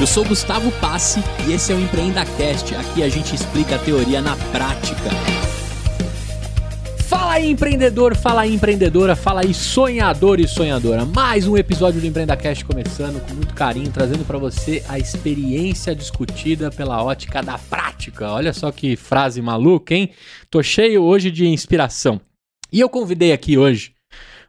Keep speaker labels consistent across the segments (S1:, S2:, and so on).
S1: Eu sou Gustavo Passe e esse é o EmpreendaCast. Aqui a gente explica a teoria na prática. Fala aí, empreendedor, fala aí, empreendedora, fala aí, sonhador e sonhadora. Mais um episódio do EmpreendaCast começando com muito carinho, trazendo para você a experiência discutida pela ótica da prática. Olha só que frase maluca, hein? Tô cheio hoje de inspiração. E eu convidei aqui hoje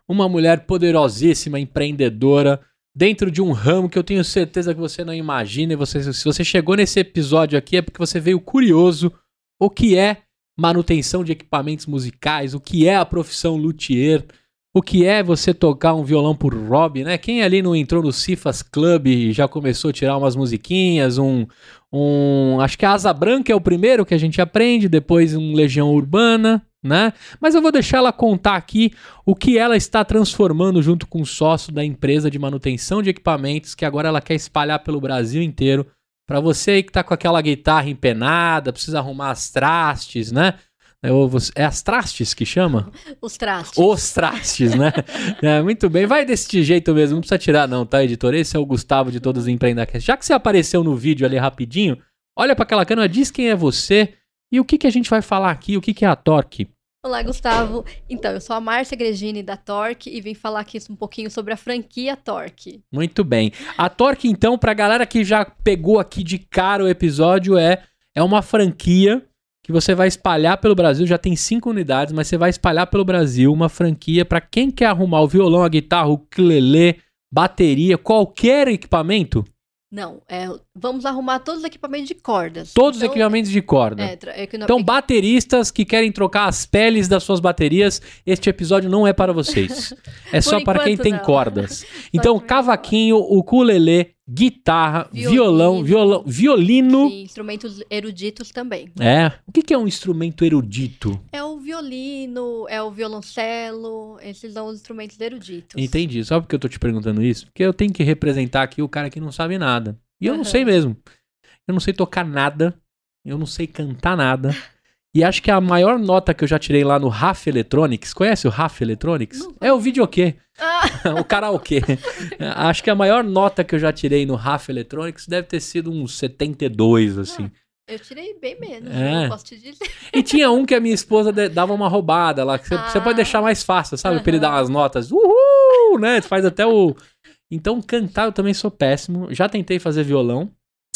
S1: uma mulher poderosíssima, empreendedora, dentro de um ramo que eu tenho certeza que você não imagina. E você, se você chegou nesse episódio aqui é porque você veio curioso o que é manutenção de equipamentos musicais, o que é a profissão luthier, o que é você tocar um violão por hobby, né? Quem ali não entrou no Cifas Club e já começou a tirar umas musiquinhas, um, um. Acho que a Asa Branca é o primeiro que a gente aprende, depois um Legião Urbana, né? Mas eu vou deixar ela contar aqui o que ela está transformando junto com o sócio da empresa de manutenção de equipamentos, que agora ela quer espalhar pelo Brasil inteiro. Para você aí que tá com aquela guitarra empenada, precisa arrumar as trastes, né? É, é as trastes que chama? Os trastes. Os trastes, né? é, muito bem, vai desse jeito mesmo, não precisa tirar não, tá, editor? Esse é o Gustavo de todos os Empreendacast. Já que você apareceu no vídeo ali rapidinho, olha para aquela câmera, diz quem é você e o que, que a gente vai falar aqui, o que, que é a Torque.
S2: Olá, Gustavo. Então, eu sou a Márcia Gregini da Torque e vim falar aqui um pouquinho sobre a franquia Torque.
S1: Muito bem. A Torque, então, para galera que já pegou aqui de cara o episódio, é, é uma franquia que você vai espalhar pelo Brasil, já tem cinco unidades, mas você vai espalhar pelo Brasil uma franquia para quem quer arrumar o violão, a guitarra, o clelê, bateria, qualquer equipamento?
S2: Não, é Vamos arrumar todos os equipamentos de cordas. Todos então, os equipamentos de corda. É, é que não, então, é que...
S1: bateristas que querem trocar as peles das suas baterias, este episódio não é para vocês. É só para quem tem cordas. Tá então, cavaquinho, ukulele, guitarra, violino, violão, violão violino.
S2: instrumentos eruditos também.
S1: É. O que, que é um instrumento erudito?
S2: É o violino, é o violoncelo, esses são os instrumentos eruditos.
S1: Entendi. Só porque eu tô te perguntando isso? Porque eu tenho que representar aqui o cara que não sabe nada. E eu não sei mesmo. Eu não sei tocar nada. Eu não sei cantar nada. E acho que a maior nota que eu já tirei lá no Raf Electronics, conhece o Raf Electronics? Não. É o videokê. Ah. o karaokê. acho que a maior nota que eu já tirei no Raf Electronics deve ter sido uns 72, assim. Ah.
S2: Eu tirei bem menos, é. posso te dizer.
S1: E tinha um que a minha esposa dava uma roubada lá, que você ah. pode deixar mais fácil, sabe? Uhum. Pra ele dar umas notas. Uhul! Né? Faz até o. Então, cantar eu também sou péssimo. Já tentei fazer violão.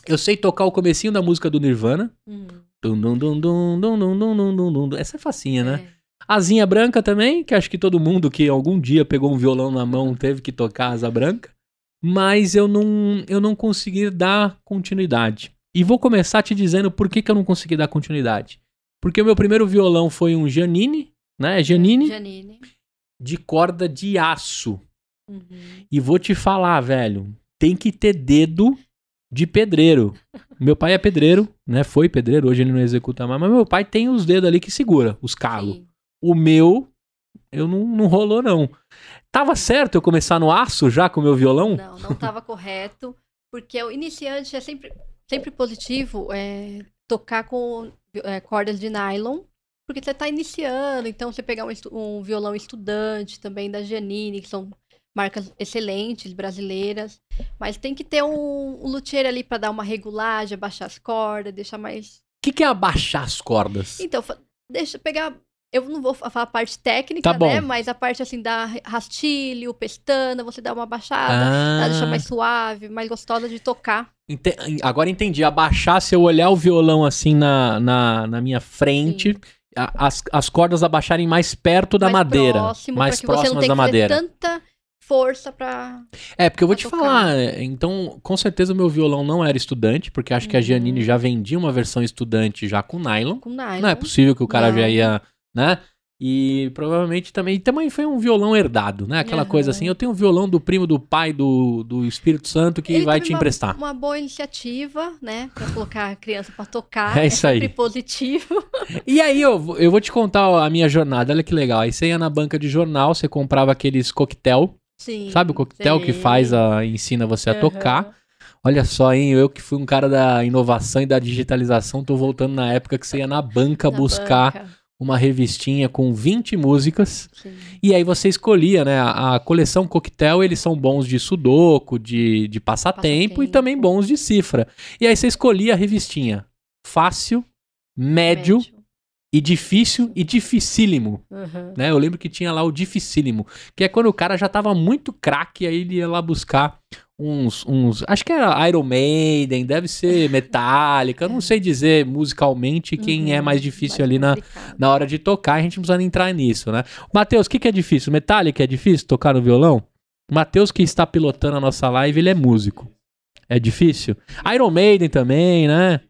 S1: Eu sei tocar o comecinho da música do Nirvana. Uhum. Dum, dum, dum, Essa é facinha, né? É. Asinha branca também, que acho que todo mundo que algum dia pegou um violão na mão teve que tocar asa branca. Mas eu não, eu não consegui dar continuidade. E vou começar te dizendo por que, que eu não consegui dar continuidade. Porque o meu primeiro violão foi um Janine, né? Janine. Janine. De corda de aço. Uhum. E vou te falar, velho, tem que ter dedo de pedreiro. Meu pai é pedreiro, né? Foi pedreiro, hoje ele não executa mais, mas meu pai tem os dedos ali que segura os calos. O meu, eu não, não rolou, não. Tava certo eu começar no aço já com o meu violão? Não,
S2: não tava correto, porque o iniciante é sempre, sempre positivo é, tocar com é, cordas de nylon, porque você tá iniciando, então você pegar um, um violão estudante também da Janine, que são marcas excelentes, brasileiras, mas tem que ter um, um luthier ali para dar uma regulagem, abaixar as cordas, deixar mais. O
S1: que, que é abaixar as cordas?
S2: Então, deixa eu pegar. Eu não vou falar a parte técnica, tá né? Mas a parte assim da rastilho, pestana, você dá uma baixada, ah. deixa mais suave, mais gostosa de tocar.
S1: Agora entendi. Abaixar, se eu olhar o violão assim na, na, na minha frente. Sim as, as cordas abaixarem mais perto da mais madeira. Próximo, mais próximas da madeira.
S2: Tanta força para
S1: É, porque eu vou te falar, é, então, com certeza o meu violão não era estudante, porque acho uhum. que a Giannini hum. já vendia uma versão estudante já com nylon. Com nylon. Não é possível que o cara não. já ia, né? E provavelmente também, e também foi um violão herdado, né? Aquela uhum. coisa assim, eu tenho um violão do primo do pai do, do Espírito Santo que Ele vai te emprestar. Uma
S2: boa iniciativa, né? Pra colocar a criança para tocar. É, é isso aí. positivo.
S1: E aí, eu, eu vou te contar a minha jornada, olha que legal. Aí você ia na banca de jornal, você comprava aqueles coquetel, Sim, Sabe o coquetel sim. que faz a ensina você a tocar? Olha só, hein? Eu que fui um cara da inovação e da digitalização, tô voltando na época que você ia na banca na buscar banca. uma revistinha com 20 músicas. Sim. E aí você escolhia, né? A, a, coleção coquetel, eles são bons de sudoku, de, de passatempo, passatempo, e também bons de cifra. E aí você escolhia a revistinha. Fácil, médio. médio e difícil e dificílimo. Uhum. Né? Eu lembro que tinha lá o dificílimo, que é quando o cara já tava muito craque, aí ele ia lá buscar uns, uns. Acho que era Iron Maiden, deve ser Metallica, não sei dizer musicalmente quem é uhum, é mais difícil mais ali na, na hora de tocar, a gente não precisa nem entrar nisso, né? Matheus, o que, que é difícil? Metallica é difícil tocar no violão? Matheus, que está pilotando a nossa live, ele é músico. É difícil? Iron Maiden também, né?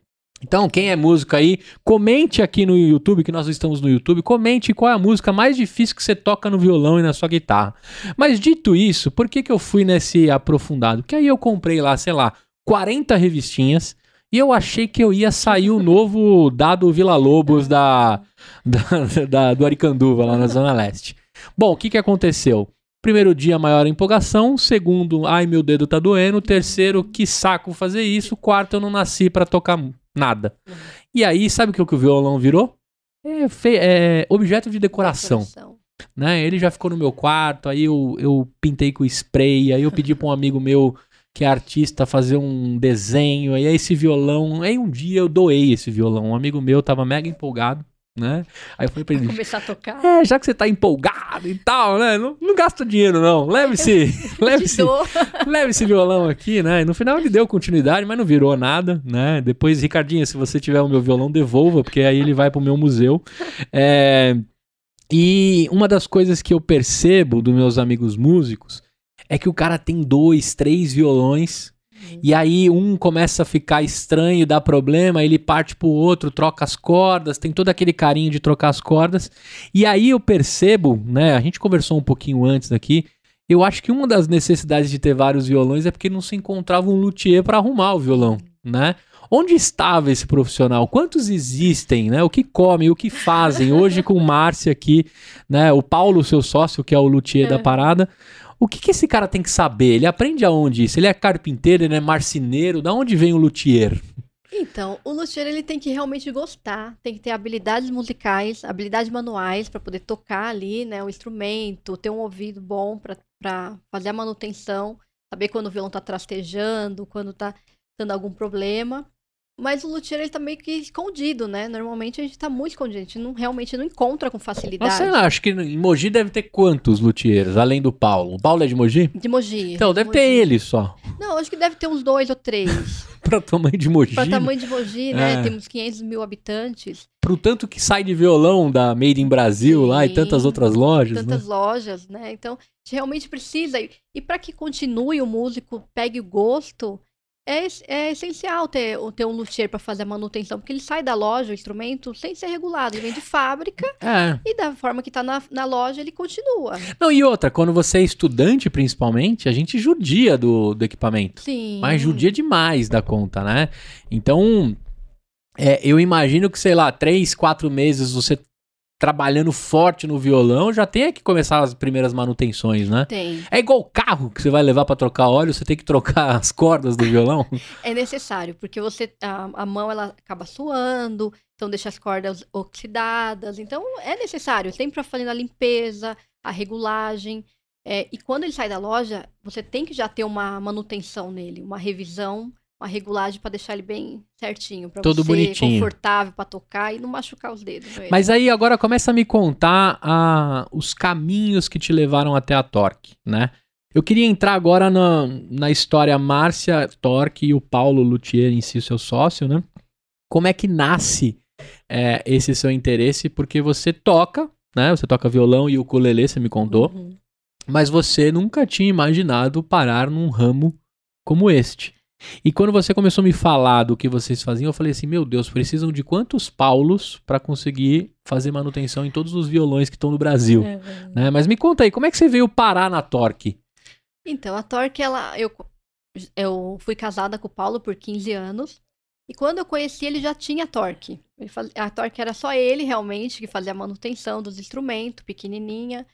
S1: Então, quem é músico aí, comente aqui no YouTube, que nós estamos no YouTube, comente qual é a música mais difícil que você toca no violão e na sua guitarra. Mas dito isso, por que, que eu fui nesse aprofundado? Porque aí eu comprei lá, sei lá, 40 revistinhas e eu achei que eu ia sair o novo dado Vila Lobos da, da, da, do Aricanduva, lá na Zona Leste. Bom, o que, que aconteceu? Primeiro dia, maior empolgação. Segundo, ai, meu dedo tá doendo. Terceiro, que saco fazer isso. Quarto, eu não nasci para tocar Nada. Uhum. E aí, sabe o que, que o violão virou? É, fe... é objeto de decoração. decoração. Né? Ele já ficou no meu quarto, aí eu, eu pintei com spray, aí eu pedi para um amigo meu que é artista fazer um desenho, aí esse violão. Aí um dia eu doei esse violão. Um amigo meu tava mega empolgado né? Aí eu falei pra ele.
S2: começar a tocar?
S1: É, já que você tá empolgado e tal, né? Não, não gasta dinheiro, não. Leve-se. leve-se. leve esse violão aqui, né? E no final ele deu continuidade, mas não virou nada, né? Depois, Ricardinho, se você tiver o meu violão, devolva, porque aí ele vai pro meu museu. É, e uma das coisas que eu percebo dos meus amigos músicos é que o cara tem dois, três violões e uhum. aí um começa a ficar estranho, dá problema, ele parte pro outro, troca as cordas, tem todo aquele carinho de trocar as cordas. E aí eu percebo, né? A gente conversou um pouquinho antes daqui. Eu acho que uma das necessidades de ter vários violões é porque não se encontrava um luthier para arrumar o violão, né? Onde estava esse profissional? Quantos existem, né? O que comem, o que fazem? Hoje com o Márcio aqui, né? O Paulo, seu sócio, que é o luthier é. da parada. O que, que esse cara tem que saber? Ele aprende aonde isso? Ele é carpinteiro, ele é marceneiro? Da onde vem o luthier?
S2: Então, o luthier ele tem que realmente gostar, tem que ter habilidades musicais, habilidades manuais para poder tocar ali, né, o instrumento, ter um ouvido bom para fazer a manutenção, saber quando o violão está trastejando, quando está dando algum problema. Mas o luthier, ele tá meio que escondido, né? Normalmente a gente tá muito escondido, a gente não, realmente não encontra com facilidade. Mas sei lá,
S1: acho que em Mogi deve ter quantos luthiers, além do Paulo? O Paulo é de Mogi? De
S2: Mogi. Então, deve Mogi. ter
S1: ele só.
S2: Não, acho que deve ter uns dois ou três.
S1: pra tamanho de Mogi. Pra né? tamanho
S2: de Mogi, né? É. Temos 500 mil habitantes.
S1: Pro tanto que sai de violão da Made in Brasil Sim, lá e tantas outras lojas, né? Tantas né?
S2: lojas, né? Então, a gente realmente precisa. E para que continue o músico, pegue o gosto é, é essencial ter, ter um luthier para fazer a manutenção, porque ele sai da loja, o instrumento, sem ser regulado. Ele vem de fábrica é. e da forma que está na, na loja, ele continua.
S1: Não, e outra, quando você é estudante, principalmente, a gente judia do, do equipamento. Sim. Mas judia demais da conta, né? Então, é, eu imagino que, sei lá, três, quatro meses você trabalhando forte no violão, já tem que começar as primeiras manutenções, né? Tem. É igual o carro que você vai levar para trocar óleo, você tem que trocar as cordas do violão?
S2: é necessário, porque você a, a, mão ela acaba suando, então deixa as cordas oxidadas. Então é necessário, sempre para fazer a limpeza, a regulagem. É, e quando ele sai da loja, você tem que já ter uma manutenção nele, uma revisão uma regulagem para deixar ele bem certinho, para Todo você bonitinho. confortável para tocar e não machucar os dedos. Mas
S1: aí agora começa a me contar os caminhos que te levaram até a Torque, né? Eu queria entrar agora na, na história Márcia Torque e o Paulo Luthier em si, seu sócio, né? Como é que nasce é, esse seu interesse? Porque você toca, né? Você toca violão e o ukulele, você me contou. Uhum. Mas você nunca tinha imaginado parar num ramo como este. E quando você começou a me falar do que vocês faziam, eu falei assim: meu Deus, precisam de quantos Paulos para conseguir fazer manutenção em todos os violões que estão no Brasil? É, né? Mas me conta aí, como é que você veio parar na Torque?
S2: Então, a Torque, ela, eu, eu fui casada com o Paulo por 15 anos. E quando eu conheci ele já tinha torque. Faz... A torque era só ele realmente que fazia a manutenção dos instrumentos, pequenininha.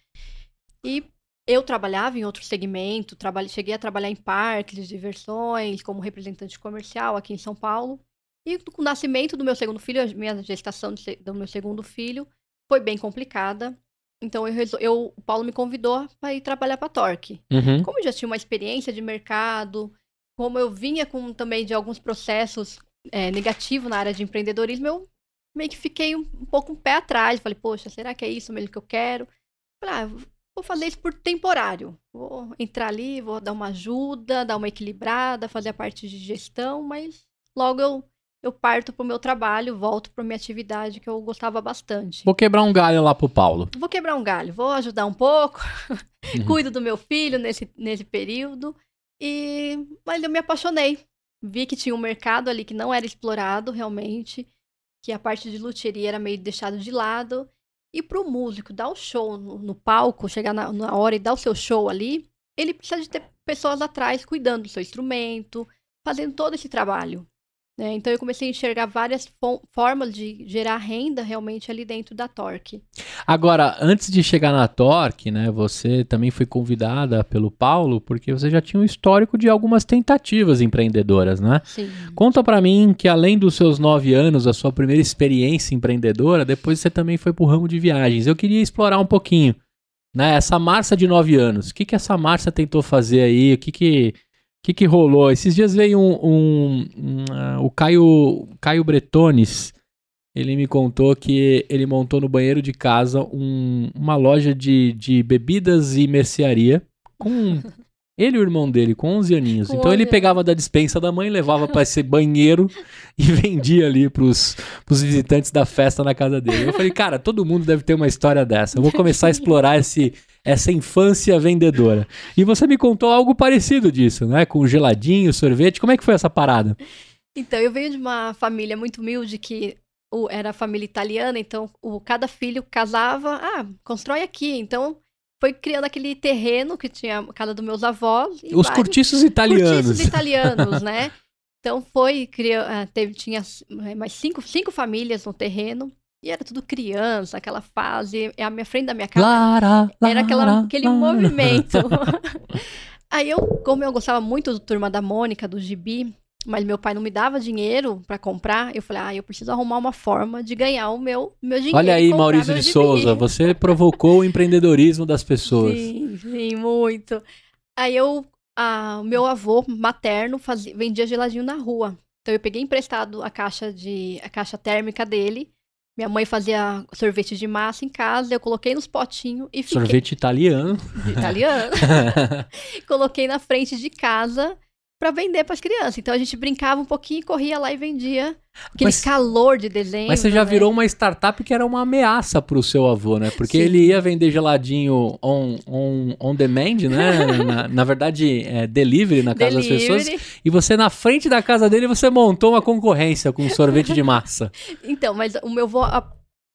S2: E eu trabalhava em outro segmento, trabalhei, cheguei a trabalhar em parques, diversões, como representante comercial aqui em São Paulo. E com o nascimento do meu segundo filho, a minha gestação do meu segundo filho foi bem complicada. Então eu, resol... eu o Paulo me convidou para ir trabalhar para a Torque. Uhum. Como eu já tinha uma experiência de mercado, como eu vinha com também de alguns processos é, negativos na área de empreendedorismo, eu meio que fiquei um, um pouco um pé atrás. Falei, poxa, será que é isso mesmo que eu quero? Falei, ah, vou fazer isso por temporário. Vou entrar ali, vou dar uma ajuda, dar uma equilibrada, fazer a parte de gestão, mas logo eu, eu parto pro meu trabalho, volto pra minha atividade que eu gostava bastante.
S1: Vou quebrar um galho lá pro Paulo.
S2: Vou quebrar um galho, vou ajudar um pouco, uhum. cuido do meu filho nesse, nesse período. E mas eu me apaixonei. Vi que tinha um mercado ali que não era explorado realmente, que a parte de luteria era meio deixado de lado. E para o músico dar o show no, no palco, chegar na, na, hora e dar o seu show ali, ele precisa de ter pessoas atrás cuidando do seu instrumento, fazendo todo esse trabalho. Né? Então eu comecei a enxergar várias formas de gerar renda realmente ali dentro da Torque.
S1: Agora, antes de chegar na Torque, né, você também foi convidada pelo Paulo porque você já tinha um histórico de algumas tentativas empreendedoras, né? Sim. Conta para mim que além dos seus nove anos, a sua primeira experiência empreendedora, depois você também foi para o ramo de viagens. Eu queria explorar um pouquinho. Né, essa Marcia de nove anos, o que, que essa Marcia tentou fazer aí? O que, que que, que rolou? Esses dias veio um. um, um uh, o Caio, Caio Bretones. Ele me contou que ele montou no banheiro de casa um, uma loja de, de bebidas e mercearia com ele e o irmão dele, com 11 aninhos. Com então 11 ele pegava da dispensa da mãe, levava para esse banheiro e vendia ali para os visitantes da festa na casa dele. Eu falei, cara, todo mundo deve ter uma história dessa. Eu vou começar a explorar esse, essa infância vendedora. E você me contou algo parecido disso, né? Com geladinho, sorvete. Como é que foi essa parada?
S2: Então, eu venho de uma família muito humilde que era família italiana, então o, cada filho casava, ah, constrói aqui. Então, foi criando aquele terreno que tinha a casa dos meus avós. Os cortiços italianos. Cortiços italianos, né? Então foi, criou, ah, teve, tinha eh, mais cinco, cinco famílias no terreno. E era tudo criança, aquela fase, é a minha frente da minha casa. Lara, era aquela, aquele Lara. movimento. Aí eu, como eu gostava muito do Turma da Mônica, do Gibi, mas meu pai não me dava dinheiro para comprar, eu falei, ah, eu preciso arrumar uma forma de ganhar o meu, meu dinheiro. Olha aí, Maurício de Souza,
S1: você provocou o empreendedorismo das pessoas.
S2: Sim, sim, muito. Aí eu, o meu avô materno fazia, vendia geladinho na rua. Então eu peguei emprestado a caixa de a caixa térmica dele minha mãe fazia sorvete de massa em casa, eu coloquei nos potinhos e fiquei... Sorvete
S1: italiano. Italiano.
S2: coloquei na frente de casa para vender para as crianças. Então a gente brincava um pouquinho, corria lá e vendia aquele mas, calor de dezembro. Mas você já né? virou
S1: uma startup que era uma ameaça para o seu avô, né? Porque Sim. ele ia vender geladinho on, on, on demand, né? na, na, verdade, é, delivery na casa delivery. das pessoas. E você, na frente da casa dele, você montou uma concorrência com sorvete de massa.
S2: então, mas o meu avô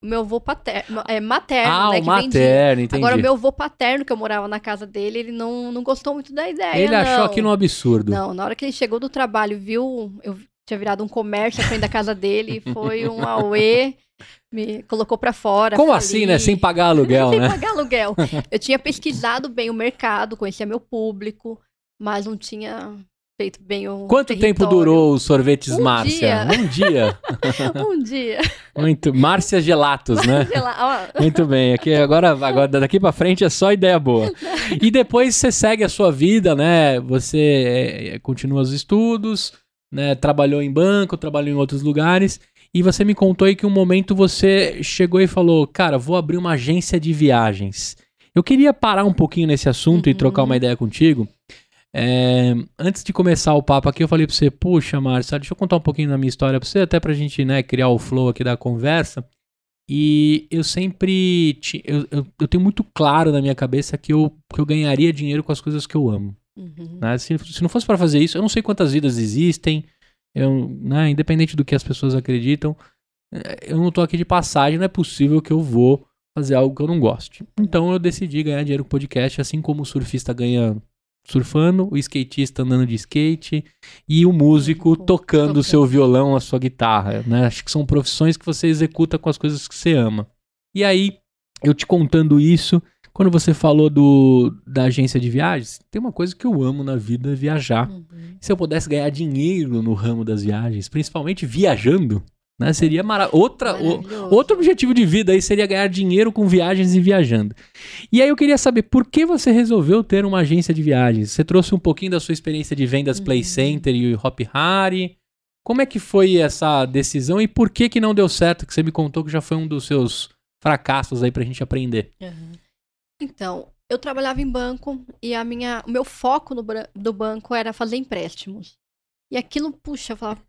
S2: meu avô paterno, é materno, ah, né, o materno, entendi. Agora, o meu avô paterno, que eu morava na casa dele, ele não, não gostou muito da ideia, Ele não. achou aquilo um
S1: absurdo. Não, na
S2: hora que ele chegou do trabalho, viu, eu tinha virado um comércio na frente da casa dele, foi um auê, me colocou para fora. Como falei... assim, né?
S1: Sem pagar aluguel, Sem né? Sem pagar
S2: aluguel. Eu tinha pesquisado bem o mercado, conhecia meu público, mas não tinha feito bem o Quanto território. tempo durou
S1: os sorvetes um Márcia? Dia. Um dia. um dia. Muito. Márcia Gelatos, né? Muito bem. Aqui, agora, agora, daqui para frente é só ideia boa. E depois você segue a sua vida, né? Você é, é, continua os estudos, né? Trabalhou em banco, trabalhou em outros lugares. E você me contou aí que um momento você chegou e falou: Cara, vou abrir uma agência de viagens. Eu queria parar um pouquinho nesse assunto uhum. e trocar uma uhum. ideia contigo. É, antes de começar o papo aqui, eu falei para você, puxa, Márcio, deixa eu contar um pouquinho da minha história para você, até para a gente né, criar o flow aqui da conversa. E eu sempre. Eu, eu, eu, tenho muito claro na minha cabeça que eu, que eu ganharia dinheiro com as coisas que eu amo. Uhum. Né? Se, se não fosse para fazer isso, eu não sei quantas vidas existem, eu, né, independente do que as pessoas acreditam, é, eu não tô aqui de passagem, não é possível que eu vou fazer algo que eu não goste. Uhum. Então eu decidi ganhar dinheiro com podcast, assim como o surfista ganha surfando, o skatista andando de skate e o músico uhum. tocando o seu violão, a sua guitarra, né? Acho que são profissões que você executa com as coisas que você ama. E aí, eu te contando isso, quando você falou do, da agência de viagens, tem uma coisa que eu amo na vida, viajar. Uhum. Se eu pudesse ganhar dinheiro no ramo das viagens, principalmente viajando, né? Seria mara outra, o, outro objetivo de vida aí seria ganhar dinheiro com viagens e viajando. E aí eu queria saber por que você resolveu ter uma agência de viagens? Você trouxe um pouquinho da sua experiência de vendas uhum. Play Center e Hop harry Como é que foi essa decisão e por que que não deu certo? Que você me contou que já foi um dos seus fracassos aí pra gente aprender.
S2: Uhum. Então, eu trabalhava em banco e a minha, o meu foco no, do banco era fazer empréstimos. E aquilo, puxa, eu falava,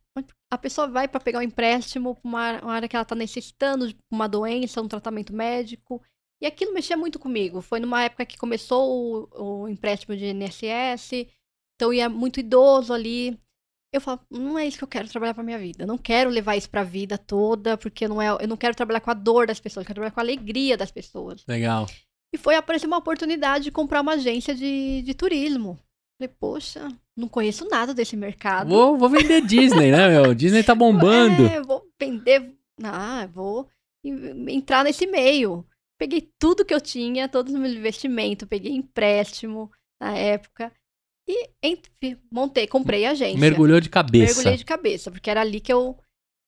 S2: a pessoa vai para pegar um empréstimo para uma, uma, área que ela está necessitando, de uma doença, um tratamento médico. E aquilo mexia muito comigo. Foi numa época que começou o, o empréstimo de INSS, então ia muito idoso ali. Eu falo, não é isso que eu quero trabalhar para minha vida. Eu não quero levar isso para a vida toda, porque não é, eu não quero trabalhar com a dor das pessoas, eu quero trabalhar com a alegria das pessoas. Legal. E foi aparecer uma oportunidade de comprar uma agência de, de turismo. Falei, poxa, não conheço nada desse mercado. Vou, vou vender Disney, né,
S1: meu? Disney tá bombando. É,
S2: vou vender. Ah, vou entrar nesse meio. Peguei tudo que eu tinha, todos os meus investimentos, peguei empréstimo na época e montei, comprei a agência. Mergulhou de cabeça. Mergulhei de cabeça, porque era ali que eu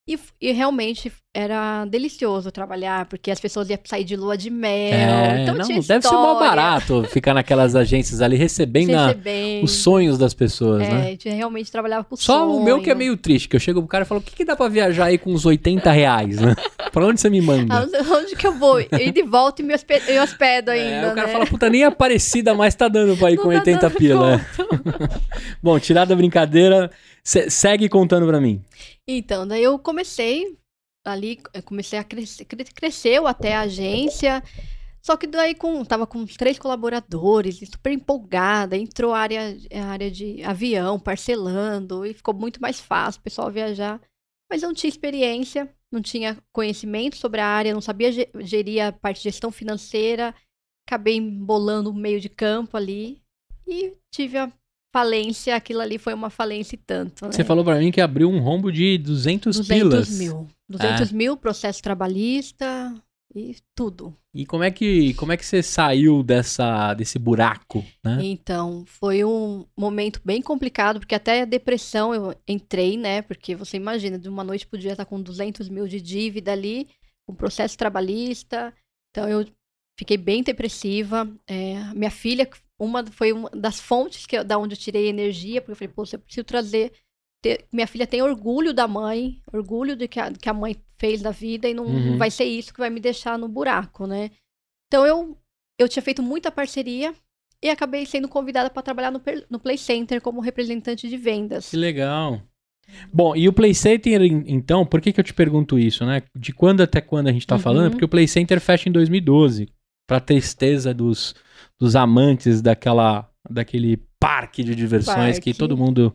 S2: e, e, realmente era delicioso trabalhar, porque as pessoas iam sair de lua de mel. É, então não, deve ser mal barato
S1: ficar naquelas agências ali recebendo, recebendo. A, os sonhos das pessoas, é, né? A gente
S2: realmente trabalhava com Só sonho. o meu que é
S1: meio triste, que eu chego pro cara e falo: o que, que dá pra viajar aí com uns 80 reais, né? pra onde você me manda?
S2: Ah, onde que eu vou? Eu de volta e me hospedo, eu hospedo ainda. É, o cara né? fala:
S1: puta, nem Aparecida mais tá dando pra ir não com tá 80 pila. Bom, tirada a brincadeira. Se, segue contando para mim.
S2: Então, daí eu comecei ali, eu comecei a crescer, cresceu até a agência. Só que daí com, tava com três colaboradores, super empolgada, entrou a área, a área de avião, parcelando, e ficou muito mais fácil o pessoal viajar. Mas eu não tinha experiência, não tinha conhecimento sobre a área, não sabia gerir a parte de gestão financeira, acabei bolando o meio de campo ali e tive a falência, aquilo ali foi uma falência e tanto. Né? Você falou
S1: para mim que abriu um rombo de 200, 200 pilas. 200 mil. 200 é.
S2: mil, processo trabalhista e tudo.
S1: E como é que, como é que você saiu dessa, desse buraco, né?
S2: Então, foi um momento bem complicado, porque até a depressão eu entrei, né? Porque você imagina, de uma noite podia estar tá com 200 mil de dívida ali, com um processo trabalhista. Então, eu fiquei bem depressiva. É, minha filha uma foi uma das fontes que da onde eu tirei energia, porque eu falei, pô, eu preciso trazer. minha filha tem orgulho da mãe, orgulho de que a, que a mãe fez da vida, e não, uhum. vai ser isso que vai me deixar no buraco, né? Então eu, eu tinha feito muita parceria e acabei sendo convidada para trabalhar no, no Play Center como representante de vendas.
S1: Que legal. Bom, e o Play Center, então, por que, que eu te pergunto isso, né? De quando até quando a gente tá uhum. falando? Porque o Play Center fecha em 2012 para tristeza dos, dos amantes daquela daquele parque de diversões parque. que todo mundo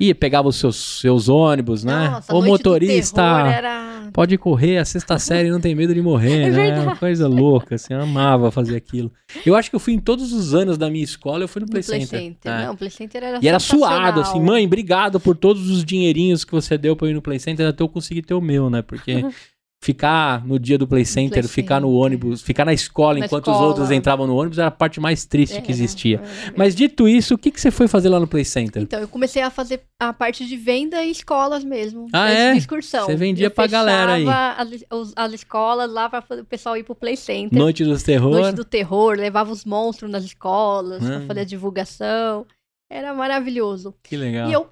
S1: ia pegava os seus, seus ônibus, né? Nossa, o motorista era... pode correr a sexta série não tem medo de morrer, é né? Verdade. Uma coisa louca, assim, eu amava fazer aquilo. Eu acho que eu fui em todos os anos da minha escola, eu fui no Play, no Center, Play Center. Né? Não,
S2: Play Center era E era suado assim, mãe,
S1: obrigado por todos os dinheirinhos que você deu para eu ir no Play Center, até eu conseguir ter o meu, né? Porque ficar no dia do play center, play ficar no ônibus, ficar na escola na enquanto escola. os outros entravam no ônibus era a parte mais triste é, que existia. É, é, Mas dito isso, o que, que você foi fazer lá no play center? Então,
S2: eu comecei a fazer a parte de venda em escolas mesmo. Ah, é? excursão. Você vendia para pra galera aí. As, as escolas lá pra o pessoal ir pro play center.
S1: Noite dos terror. Noite do
S2: terror, levava os monstros nas escolas ah. pra fazer a divulgação. Era maravilhoso. Que legal. E eu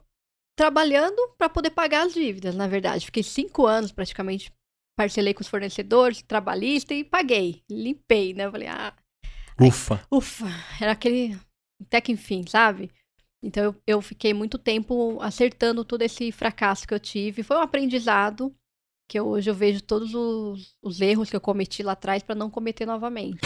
S2: trabalhando para poder pagar as dívidas, na verdade. Fiquei cinco anos praticamente parcelei com os fornecedores, trabalhista e paguei. Limpei, né? Eu falei, ah. Ufa. Aí, ufa. Era aquele. Até que enfim, sabe? Então eu, eu fiquei muito tempo acertando todo esse fracasso que eu tive. Foi um aprendizado que hoje eu vejo todos os, os erros que eu cometi lá atrás para não cometer novamente.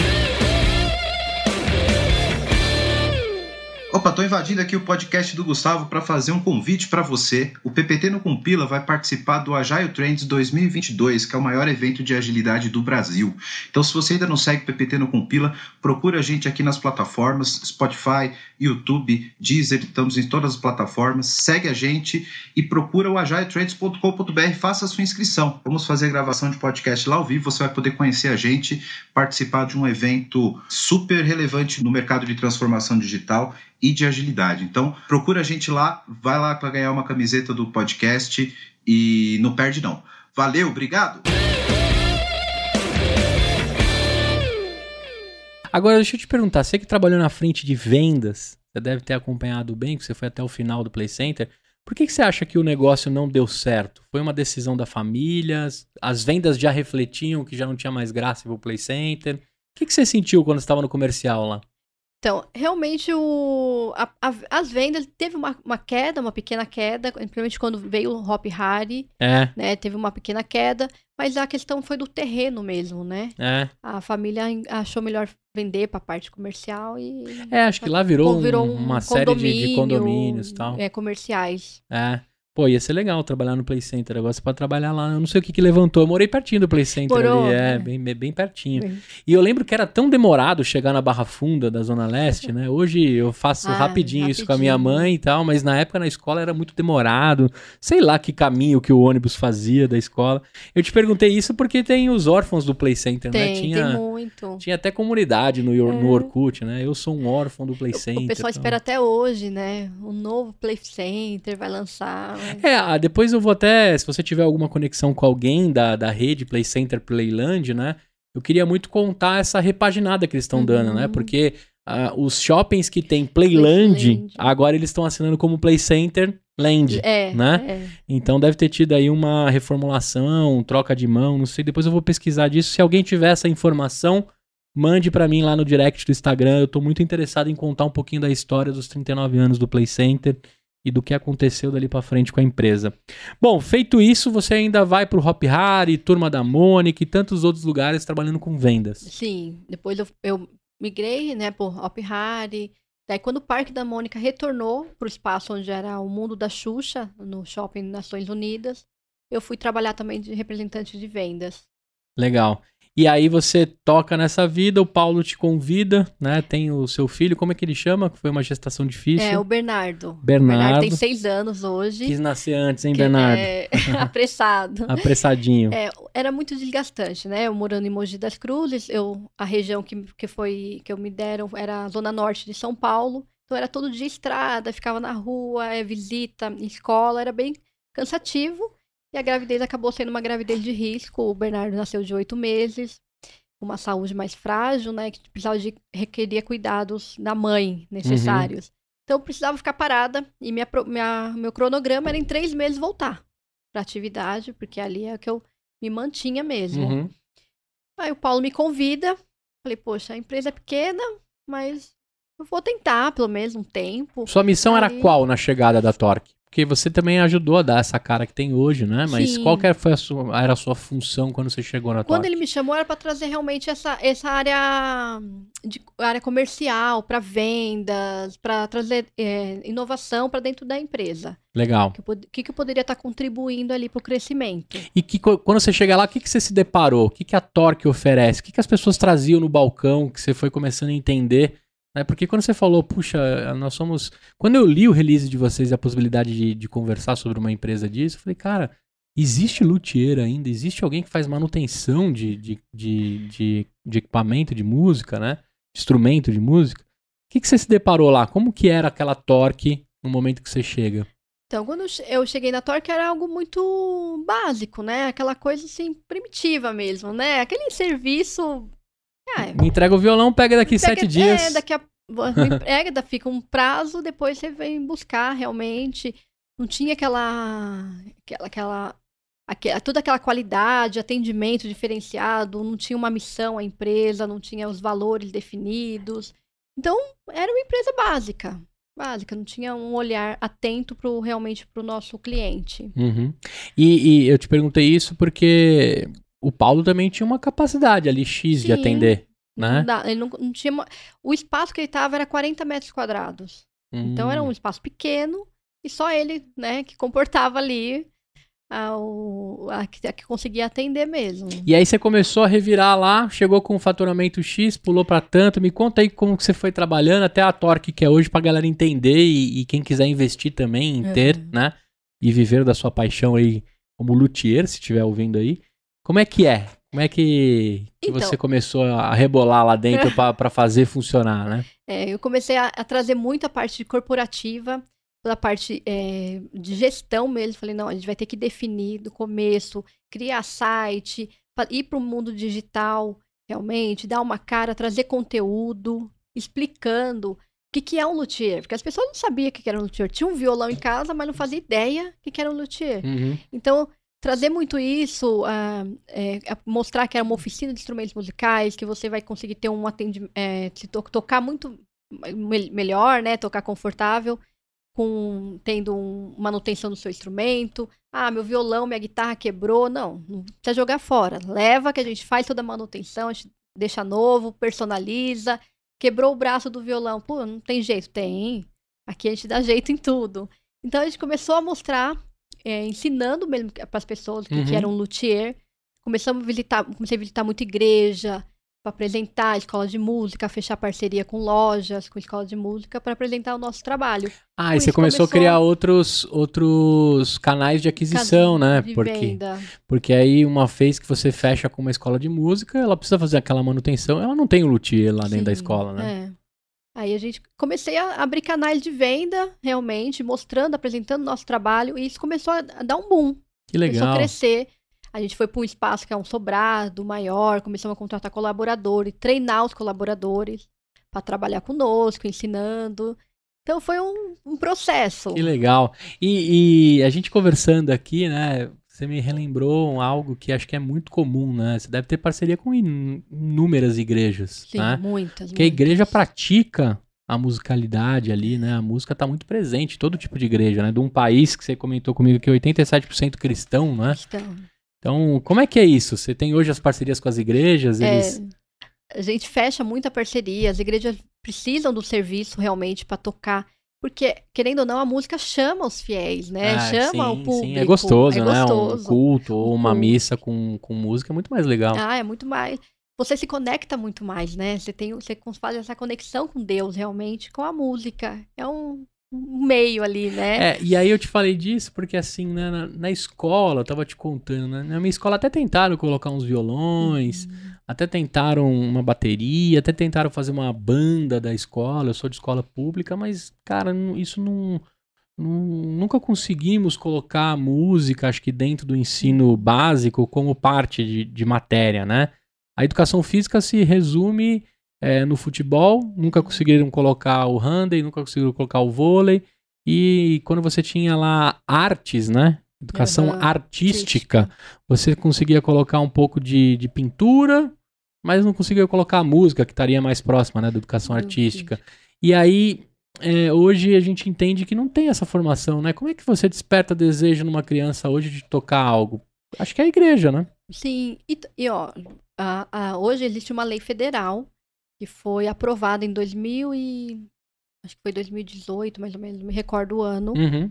S1: Opa, tô invadindo aqui o podcast do Gustavo para fazer um convite para você. O PPT no Compila
S2: vai participar do Agile Trends 2022, que é o maior evento de agilidade do Brasil. Então, se você ainda não segue o PPT no Compila, procura a gente aqui nas plataformas Spotify, YouTube, Deezer, estamos em todas as plataformas. Segue a gente e procura o agiletrends.com.br, faça a sua inscrição. Vamos fazer a gravação de podcast lá ao vivo, você vai poder conhecer a gente, participar de um evento super relevante no mercado de transformação digital e de agilidade. Então, procura a gente lá, vai lá para ganhar uma camiseta do podcast e não perde não. Valeu, obrigado.
S1: Agora deixa eu te perguntar, você que trabalhou na frente de vendas, você deve ter acompanhado bem, que você foi até o final do Play Center. Por que, que você acha que o negócio não deu certo? Foi uma decisão da família? As vendas já refletiam que já não tinha mais graça pro o Play Center? O que, que você sentiu quando estava no comercial lá?
S2: Então, realmente o, a, a, as vendas teve uma, uma, queda, uma pequena queda, principalmente quando veio o Hop Harry, é. né? Teve uma pequena queda, mas a questão foi do terreno mesmo, né? É. A família achou melhor vender para a parte comercial e. É, acho que lá virou, virou um, uma série de, de condomínios e tal. É, comerciais.
S1: É. Pô, ia ser legal trabalhar no Play Center. Agora você pode trabalhar lá. Eu não sei o que que levantou. Eu morei pertinho do Play Center Morou, ali. É, é. bem, bem pertinho. Bem. E eu lembro que era tão demorado chegar na Barra Funda da Zona Leste, né? Hoje eu faço ah, rapidinho, rapidinho, isso com a minha mãe e tal, mas na época na escola era muito demorado. Sei lá que caminho que o ônibus fazia da escola. Eu te perguntei isso porque tem os órfãos do Play Center, né, tem, né? Tinha, tem muito. Tinha até comunidade no, no é. Orkut, né? Eu sou um órfão do Play Center. O pessoal então. espera
S2: até hoje, né? O novo Play Center vai lançar.
S1: É, ah, depois eu vou até, se você tiver alguma conexão com alguém da, da rede Play Center Playland, né? Eu queria muito contar essa repaginada que eles estão uhum. dando, né? Uhum. Porque uh, os shoppings que tem Playland, Playland. agora eles estão assinando como Play Center Land, é, né? É. Então deve ter tido aí uma reformulação, troca de mão, não sei. Depois eu vou pesquisar disso. Se alguém tiver essa informação, mande para mim lá no direct do Instagram. Eu tô muito interessado em contar um pouquinho da história dos 39 anos do Play Center e do que aconteceu dali para frente com a empresa. Bom, feito isso, você ainda vai para o Hop Hari, Turma da Mônica e tantos outros lugares trabalhando com vendas.
S2: Sim, depois eu, eu migrei né, para o Hop Hari. Daí, quando o Parque da Mônica retornou para o espaço onde era o mundo da Xuxa, no shopping Nações Unidas, eu fui trabalhar também de representante de vendas.
S1: Legal. E aí você toca nessa vida, o Paulo te convida, né? Tem o seu filho, como é que ele chama? Foi uma gestação difícil. É, o
S2: Bernardo. Bernardo. Bernardo tem seis anos hoje. Quis
S1: nascer antes, hein, Bernardo? É,
S2: apressado. Apressadinho. É, era muito desgastante, né? Eu morando em Mogi das Cruzes, eu, a região que, que, foi, que eu me deram era a zona norte de São Paulo. Então era todo dia estrada, ficava na rua, é, visita, escola, era bem cansativo. E a gravidez acabou sendo uma gravidez de risco. O Bernardo nasceu de oito meses, uma saúde mais frágil, né? Que precisava de requeria cuidados da mãe necessários. Uhum. Então precisava ficar parada e minha, minha, meu cronograma era em três meses voltar para atividade, porque ali é que eu me mantinha mesmo. Uhum. Aí o Paulo me convida, falei, poxa, a empresa é pequena, mas eu vou tentar pelo menos um tempo. Sua missão Aí... era qual
S1: na chegada da Torque? Porque você também ajudou a dar essa cara que tem hoje, né? Mas Sim. qual que foi a sua, era a sua função quando você chegou na Quando ele
S2: me chamou era para trazer realmente essa, essa área de área comercial para vendas, para trazer é, inovação para dentro da empresa. Legal. O que, que, que, eu poderia estar tá contribuindo ali para o crescimento?
S1: E que, quando você chega lá, o que, que você se deparou? O que, que a Torque oferece? O que, que as pessoas traziam no balcão que você foi começando a entender? Né? Porque quando você falou, puxa, nós somos. Quando eu li o release de vocês e a possibilidade de, de conversar sobre uma empresa disso, eu falei, cara, existe luthier ainda? Existe alguém que faz manutenção de, de, de, de, de equipamento de música, né? Instrumento de música? O que, que você se deparou lá? Como que era aquela torque no momento que você chega?
S2: Então, quando eu cheguei na Torque era algo muito básico, né? Aquela coisa assim primitiva mesmo, né? Aquele serviço
S1: ah, é. Me entrega o violão, pega daqui pega, sete é, dias. É, daqui
S2: a entrega, fica um prazo, depois você vem buscar realmente. Não tinha aquela. aquela, aquela aquela, toda aquela qualidade, atendimento diferenciado, não tinha uma missão a empresa, não tinha os valores definidos. Então, era uma empresa básica. Básica, não tinha um olhar atento pro, realmente para o nosso cliente.
S1: Uhum. E, e, eu te perguntei isso porque o Paulo também tinha uma capacidade ali X Sim. de atender, né?
S2: Não, ele não, não, tinha O espaço que ele estava era 40 metros quadrados.
S1: Hum. Então era um hum.
S2: espaço pequeno e só ele, né, que comportava ali a, que, a que conseguia atender mesmo.
S1: E aí você começou a revirar lá, chegou com o faturamento X, pulou para tanto. Me conta aí como que você foi trabalhando até a Torque que é hoje para galera entender e, e, quem quiser investir também em ter, né? E viver da sua paixão aí como luthier, se estiver ouvindo aí. Como é que é? Como é que, que então você começou a rebolar lá dentro para fazer funcionar, né?
S2: É, eu comecei a, a, trazer muito a parte corporativa, toda a parte é, de gestão mesmo. Falei, não, a gente vai ter que definir do começo, criar site, ir para o mundo digital realmente, dar uma cara, trazer conteúdo, explicando o que, que é um luthier. Porque as pessoas não sabiam o que, que era um luthier. Tinha um violão em casa, mas não fazia ideia o que, que era um luthier. Uhum. Então, trazer muito isso, uh, é, mostrar que era é uma oficina de instrumentos musicais, que você vai conseguir ter um atendimento, é, to tocar muito me melhor, né? Tocar confortável, com tendo um, manutenção do seu instrumento. Ah, meu violão, minha guitarra quebrou. Não, não precisa jogar fora. Leva que a gente faz toda a manutenção, a gente deixa novo, personaliza. Quebrou o braço do violão. Pô, não tem jeito. Tem. Aqui a gente dá jeito em tudo. Então a gente começou a mostrar é, ensinando mesmo para as pessoas que, uhum. que luthier. Começamos a visitar, comecei a visitar muita igreja para apresentar escola de música, fechar parceria com lojas, com escola de música para apresentar o nosso trabalho. Ah, e você começou, começou, a criar
S1: outros outros canais de aquisição, né? De porque venda. porque aí uma vez que você fecha com uma escola de música, ela precisa fazer aquela manutenção, ela não tem o luthier lá Sim, dentro da escola, né?
S2: É. Aí a gente comecei a abrir canais de venda, realmente, mostrando, apresentando nosso trabalho, e isso começou a dar um boom. Que legal. Começou a crescer. A gente foi para um espaço que é um sobrado maior, começamos a contratar colaboradores, treinar os colaboradores para trabalhar conosco, ensinando. Então foi um, um processo.
S1: Que legal. E, e, a gente conversando aqui, né? Você me relembrou algo que acho que é muito comum, né? Você deve ter parceria com inúmeras igrejas, Sim, né? muitas. Que a igreja pratica a musicalidade ali, né? A música está muito presente, todo tipo de igreja, né? De um país que você comentou comigo que é 87% cristão, né? Cristão. Então, como é que é isso? Você tem hoje as parcerias com as igrejas? É, Eles...
S2: É, a gente fecha muita parceria, as igrejas precisam do serviço realmente para tocar porque, querendo ou não, a música chama os fiéis, né? Ah, chama sim, o público. Sim. É gostoso, é né? Gostoso. Um culto ou uma missa
S1: com, com música é muito mais legal. Ah,
S2: é muito mais. Você se conecta muito mais, né? Você, tem, você faz essa conexão com Deus, realmente, com a música. É um, um meio ali, né? É, e
S1: aí eu te falei disso porque, assim, né, na, na escola, eu tava te contando, né? Na minha escola até tentaram colocar uns violões. Uhum até tentaram uma bateria, até tentaram fazer uma banda da escola. Eu sou de escola pública, mas, cara, isso não. Nunca conseguimos colocar a música, acho que dentro do ensino básico, como parte de, de matéria, né? A educação física se resume é, no futebol, nunca conseguiram colocar o handball, nunca conseguiram colocar o vôlei. E quando você tinha lá artes, né? Educação artística, você conseguia colocar um pouco de, de pintura, mas não conseguiu colocar a música, que estaria mais próxima né, da educação artística. E aí, é, hoje a gente entende que não tem essa formação, né? Como é que você desperta desejo numa criança hoje de tocar algo? Acho que é a igreja, né?
S2: Sim, e, e ó, a, a, hoje existe uma lei federal que foi aprovada em 2000 e acho que foi 2018, mais ou menos, não me recordo o ano. Uhum.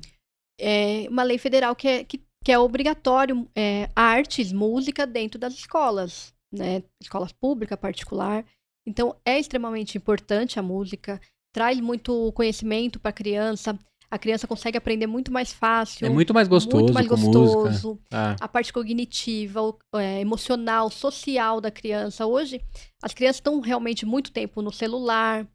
S2: É uma lei federal que é, que, que é obrigatório é, artes, música dentro das escolas né? Escola pública, particular. Então, é extremamente importante a música, traz muito conhecimento para a criança. A criança consegue aprender muito mais fácil. É muito mais gostoso. Muito mais gostoso. Ah. A parte cognitiva, é, emocional, social da criança. Hoje, as crianças estão realmente muito tempo no celular,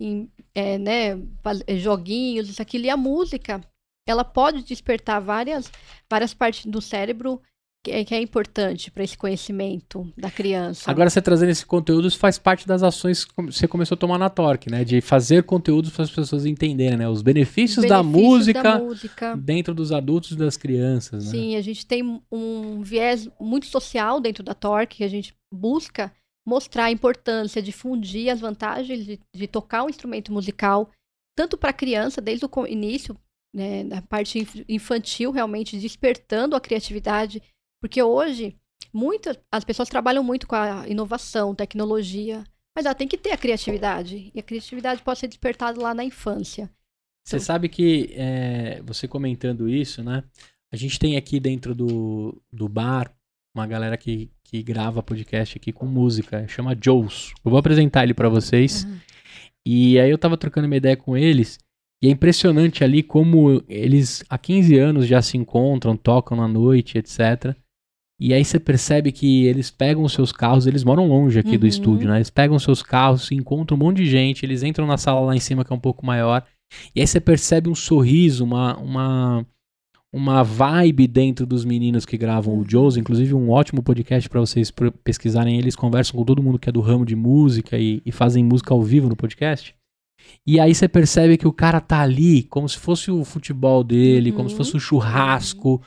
S2: em é, né, é, joguinhos, isso, aquilo. E a música, ela pode despertar várias, várias partes do cérebro que, que é importante para esse conhecimento da criança. Agora você
S1: trazendo esse conteúdo isso faz parte das ações que você começou a tomar na Torque, né? De fazer conteúdos para as pessoas entenderem, né? Os benefícios, benefícios da, música da, música dentro dos adultos e das crianças. Né? Sim,
S2: a gente tem um viés muito social dentro da Torque que a gente busca mostrar a importância, difundir as vantagens de, de tocar um instrumento musical, tanto para a criança, desde o início, né, na parte infantil, realmente despertando a criatividade porque hoje, muitas as pessoas trabalham muito com a inovação, tecnologia, mas ela tem que ter a criatividade. E a criatividade pode ser despertada lá na infância.
S1: Você então sabe que, é, você comentando isso, né? A gente tem aqui dentro do, do bar uma galera que, que grava podcast aqui com música, chama Joes. Eu vou apresentar ele para vocês. Uhum. E aí eu tava trocando uma ideia com eles. E é impressionante ali como eles há 15 anos já se encontram, tocam na noite, etc. E aí você percebe que eles pegam os seus carros, eles moram longe aqui uhum. do estúdio, né? Eles pegam os seus carros, se encontram um monte de gente, eles entram na sala lá em cima que é um pouco maior. E aí você percebe um sorriso, uma uma uma vibe dentro dos meninos que gravam o Joes, inclusive um ótimo podcast para vocês pesquisarem. Eles conversam com todo mundo que é do ramo de música e, e fazem música ao vivo no podcast. E aí você percebe que o cara tá ali como se fosse o futebol dele, uhum. como se uhum. fosse o churrasco. Uhum.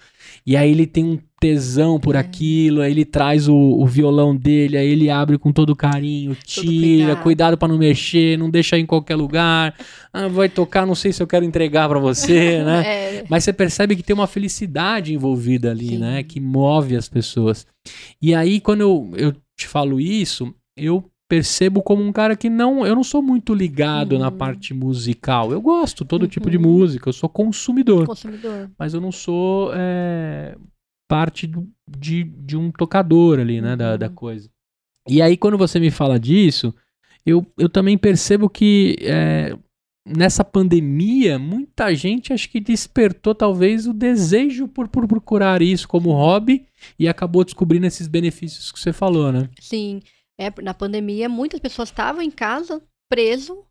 S1: E aí ele tem um tesão por é. aquilo, aí ele traz o, o, violão dele, aí ele abre com todo carinho, tira, cuidado para não mexer, não deixa em qualquer lugar. Ah, vai tocar, não sei se eu quero entregar para você, né? É. Mas você percebe que tem uma felicidade envolvida ali, Sim. né? Que move as pessoas. E aí, quando eu, eu te falo isso, eu percebo como um cara que não, eu não sou muito ligado uhum. na parte musical. Eu gosto todo uhum. tipo de uhum. música, eu sou consumidor. Consumidor. Mas eu não sou é, parte do, de, de um tocador ali, né, da, da uhum. coisa. E aí, quando você me fala disso, eu, eu também percebo que é, nessa pandemia, muita gente acho que despertou talvez o desejo por, por procurar isso como hobby e acabou descobrindo esses benefícios que você falou, né?
S2: Sim. É, na pandemia, muitas pessoas estavam em casa, preso,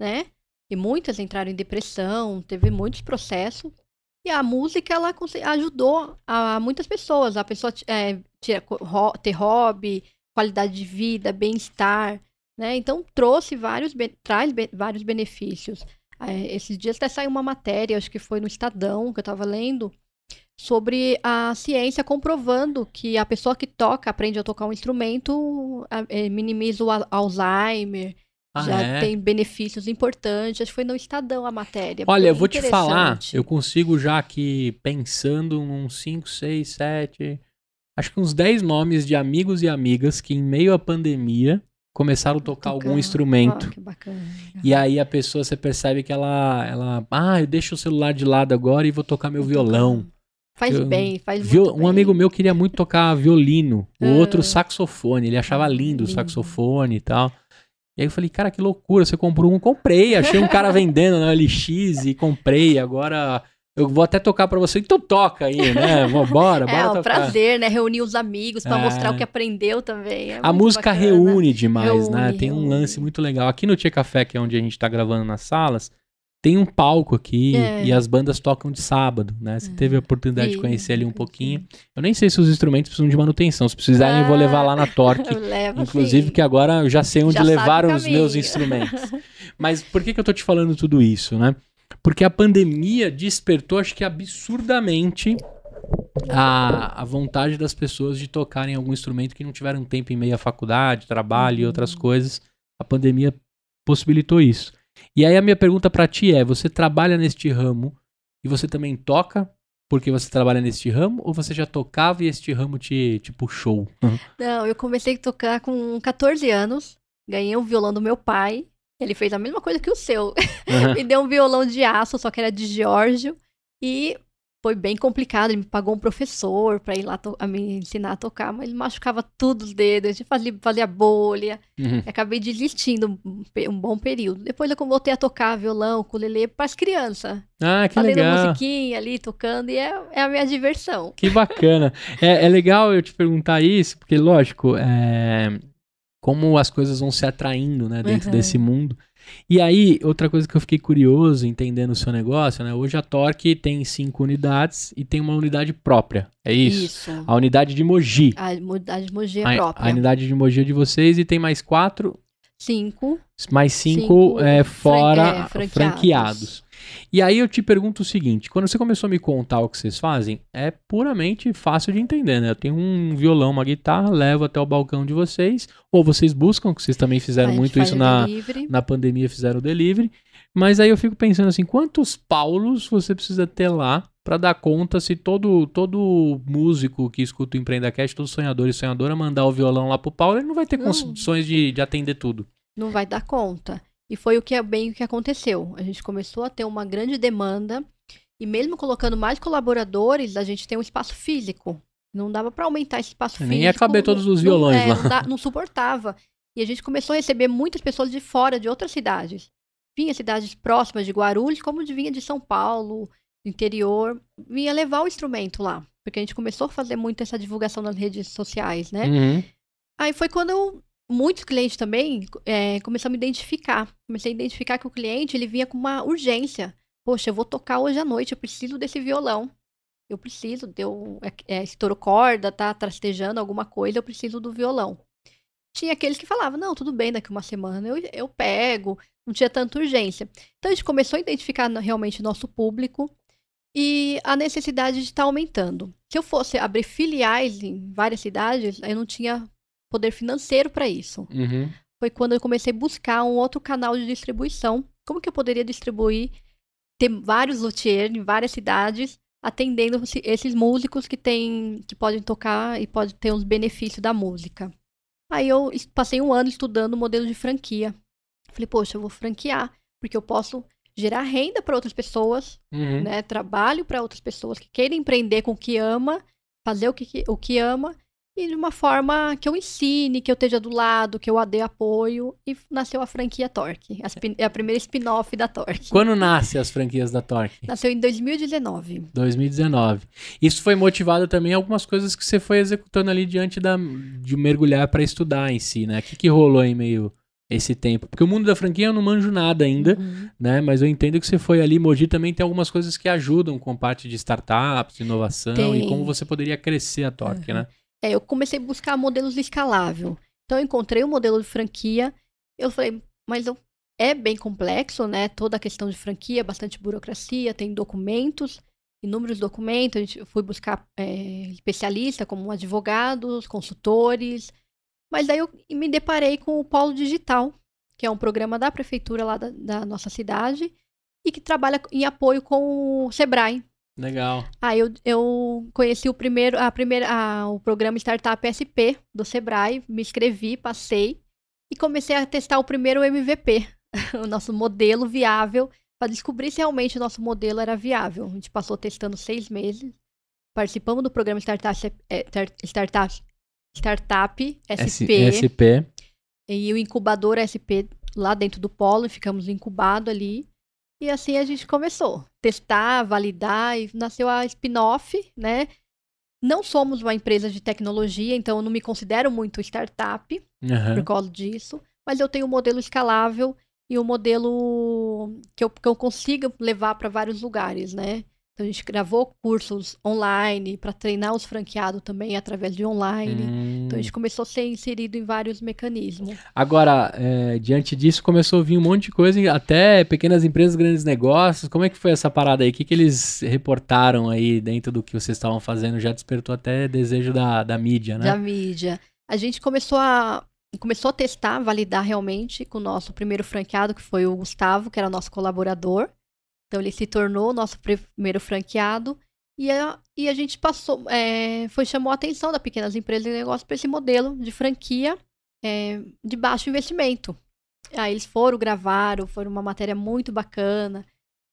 S2: né? E muitas entraram em depressão, teve muitos processos e a música, ela ajudou a muitas pessoas. A pessoa é, ter hobby, qualidade de vida, bem-estar, né? Então, trouxe vários, traz vários benefícios. É, esses dias até saiu uma matéria, acho que foi no Estadão, que eu estava lendo, sobre a ciência comprovando que a pessoa que toca, aprende a tocar um instrumento, eh, minimiza o Alzheimer, ah, já é? tem benefícios importantes. Acho que foi no Estadão a matéria. Olha, eu vou te falar, eu
S1: consigo já aqui pensando uns 5, 6, 7, acho que uns 10 nomes de amigos e amigas que em meio à pandemia começaram a tocar, algum instrumento. Oh, bacana, e aí a pessoa você percebe que ela ela, ah, eu deixo o celular de lado agora e vou tocar meu violão.
S2: Faz eu, bem, faz viol...
S1: Um bem. amigo meu queria muito tocar violino, o outro ah. saxofone, ele achava lindo, lindo. o saxofone e tal. E aí eu falei, cara, que loucura, você comprou um, comprei, achei um cara vendendo na LX e comprei, agora eu vou até tocar para você, então toca aí, né? Bora, bora É um tocar. prazer,
S2: né? Reunir os amigos para é. mostrar o que aprendeu também. É a
S1: música bacana. reúne demais, né? reúne, né? Tem reúne. um lance muito legal. Aqui no Tia Café, que é onde a gente tá gravando nas salas, tem um palco aqui é. e as bandas tocam de sábado, né? Você é. teve a ah, oportunidade Sim. de conhecer ali um pouquinho. Eu nem sei se os instrumentos precisam de manutenção. Se precisarem, ah, eu vou ah, levar lá na Torque. Levo, inclusive, sim. que agora eu já sei onde já levaram os meus instrumentos. Mas por que, que eu tô te falando tudo isso, né? Porque a pandemia despertou, acho que absurdamente, a, a vontade das pessoas de tocarem algum instrumento que não tiveram tempo em meio à faculdade, trabalho uhum. e outras coisas. A pandemia possibilitou isso. E aí a minha pergunta para ti é: você trabalha neste ramo e você também toca? Porque você trabalha neste ramo ou você já tocava e este ramo te, te puxou? Uhum.
S2: Não, eu comecei a tocar com 14 anos. Ganhei um violão do meu pai. Ele fez a mesma coisa que o seu.
S1: Uhum. Me
S2: deu um violão de aço, só que era de Giorgio. E foi bem complicado. Ele me pagou um professor para ir lá a me ensinar a tocar, mas ele machucava tudo os dedos, a gente fazia, fazia bolha. Uhum. Acabei desistindo um, um, bom período. Depois eu voltei a tocar violão, ukulele para as crianças.
S1: Ah, que Fazendo legal. Fazendo
S2: musiquinha ali, tocando, e é, é, a minha diversão.
S1: Que bacana. é, é, legal eu te perguntar isso, porque, lógico, é, como as coisas vão se atraindo, né, dentro uhum. desse mundo. E aí, outra coisa que eu fiquei curioso entendendo o seu negócio, né? Hoje a Torque tem cinco unidades e tem uma unidade própria. É isso? Isso. A unidade de Mogi.
S2: A unidade de Mogi é a, própria. A
S1: unidade de Mogi é de vocês e tem mais quatro?
S2: Cinco. Mais cinco, cinco é, fora fran é, franqueados.
S1: franqueados. E aí eu te pergunto o seguinte: quando você começou a me contar o que vocês fazem, é puramente fácil de entender, né? Eu tenho um violão, uma guitarra, levo até o balcão de vocês, ou vocês buscam, que vocês também fizeram muito isso na, na pandemia, fizeram o delivery. Mas aí eu fico pensando assim, quantos Paulos você precisa ter lá para dar conta se todo todo músico que escuta o Empreendacast, todo sonhador e sonhadora mandar o violão lá pro Paulo, ele não vai ter condições de, de atender tudo.
S2: Não vai dar conta. E foi o que é bem o que aconteceu. A gente começou a ter uma grande demanda e mesmo colocando mais colaboradores, a gente tem um espaço físico. Não dava para aumentar esse espaço é, Nem físico. Nem ia caber todos os violões não, é, lá. Não, não, suportava. E a gente começou a receber muitas pessoas de fora, de outras cidades. Vinha cidades próximas de Guarulhos, como vinha de São Paulo, interior. Vinha levar o instrumento lá. Porque a gente começou a fazer muito essa divulgação nas redes sociais, né? Uhum. Aí foi quando muitos clientes também é, começaram a me identificar. Comecei a identificar que o cliente ele vinha com uma urgência. Poxa, eu vou tocar hoje à noite, eu preciso desse violão. Eu preciso, deu, é, é, estourou corda, tá trastejando alguma coisa, eu preciso do violão. Tinha aqueles que falavam, não, tudo bem, daqui uma semana eu, eu pego, não tinha tanta urgência. Então a gente começou a identificar realmente nosso público e a necessidade de estar tá aumentando. Se eu fosse abrir filiais em várias cidades, eu não tinha poder financeiro para isso. Uhum. Foi quando eu comecei a buscar um outro canal de distribuição. Como que eu poderia distribuir, ter vários luthiers em várias cidades, atendendo esses músicos que tem, que podem tocar e podem ter os benefícios da música. Aí eu passei um ano estudando o modelo de franquia. Falei, poxa, eu vou franquear, porque eu posso gerar renda para outras pessoas, uhum. né? Trabalho para outras pessoas que querem empreender com o que ama, fazer o que, o que ama e de uma forma que eu ensine, que eu esteja do lado, que eu dê apoio. E nasceu a franquia Torque. É. é a primeira spin-off da Torque. Quando
S1: nasce as franquias da Torque?
S2: Nasceu em 2019.
S1: 2019. Isso foi motivado também algumas coisas que você foi executando ali diante da, de mergulhar para estudar em si, né? O que, que rolou em meio esse tempo? Porque o mundo da franquia eu não manjo nada ainda, uhum. né? Mas eu entendo que você foi ali. Mogi também tem algumas coisas que ajudam com parte de startups, inovação tem. e como você poderia crescer a Torque, uhum. né?
S2: É, eu comecei a buscar modelos escalável. Então eu encontrei o um modelo de franquia. Eu falei, mas eu, é bem complexo, né? Toda a questão de franquia, bastante burocracia, tem documentos, inúmeros documentos. Eu fui buscar é, especialista, como advogados, consultores. Mas daí eu me deparei com o Polo Digital, que é um programa da prefeitura lá da, da nossa cidade e que trabalha em apoio com o Sebrae. Legal. Ah, eu, eu conheci o primeiro, a primeira, a, o programa Startup SP do Sebrae, me inscrevi, passei e comecei a testar o primeiro MVP, o nosso modelo viável, para descobrir se realmente o nosso modelo era viável. A gente passou testando seis meses, participamos do programa Startup, é, Startup, Startup SP, SP e o incubador SP lá dentro do polo, ficamos incubado ali. E assim a gente começou. Testar, validar, e nasceu a spin-off, né? Não somos uma empresa de tecnologia, então eu não me considero muito startup
S1: uhum. por causa
S2: disso. Mas eu tenho um modelo escalável e um modelo que eu, que eu consiga levar para vários lugares, né? Então a gente gravou cursos online para treinar os franqueados também através de online. Hum. Então a gente hum. começou a ser inserido em vários mecanismos.
S1: Agora, é, diante disso, começou a vir um monte de coisa, até pequenas empresas, grandes negócios. Como é que foi essa parada aí? O que, que eles reportaram aí dentro do que vocês estavam fazendo? Já despertou até desejo da, da mídia, né? Da
S2: mídia. A gente começou a. Começou a testar, validar realmente com o nosso primeiro franqueado, que foi o Gustavo, que era nosso colaborador. Então ele se tornou o nosso primeiro franqueado e a, e a gente passou, é, foi chamou a atenção das pequenas empresas e negócios para esse modelo de franquia é, de baixo investimento. Aí eles foram, gravaram, foram uma matéria muito bacana.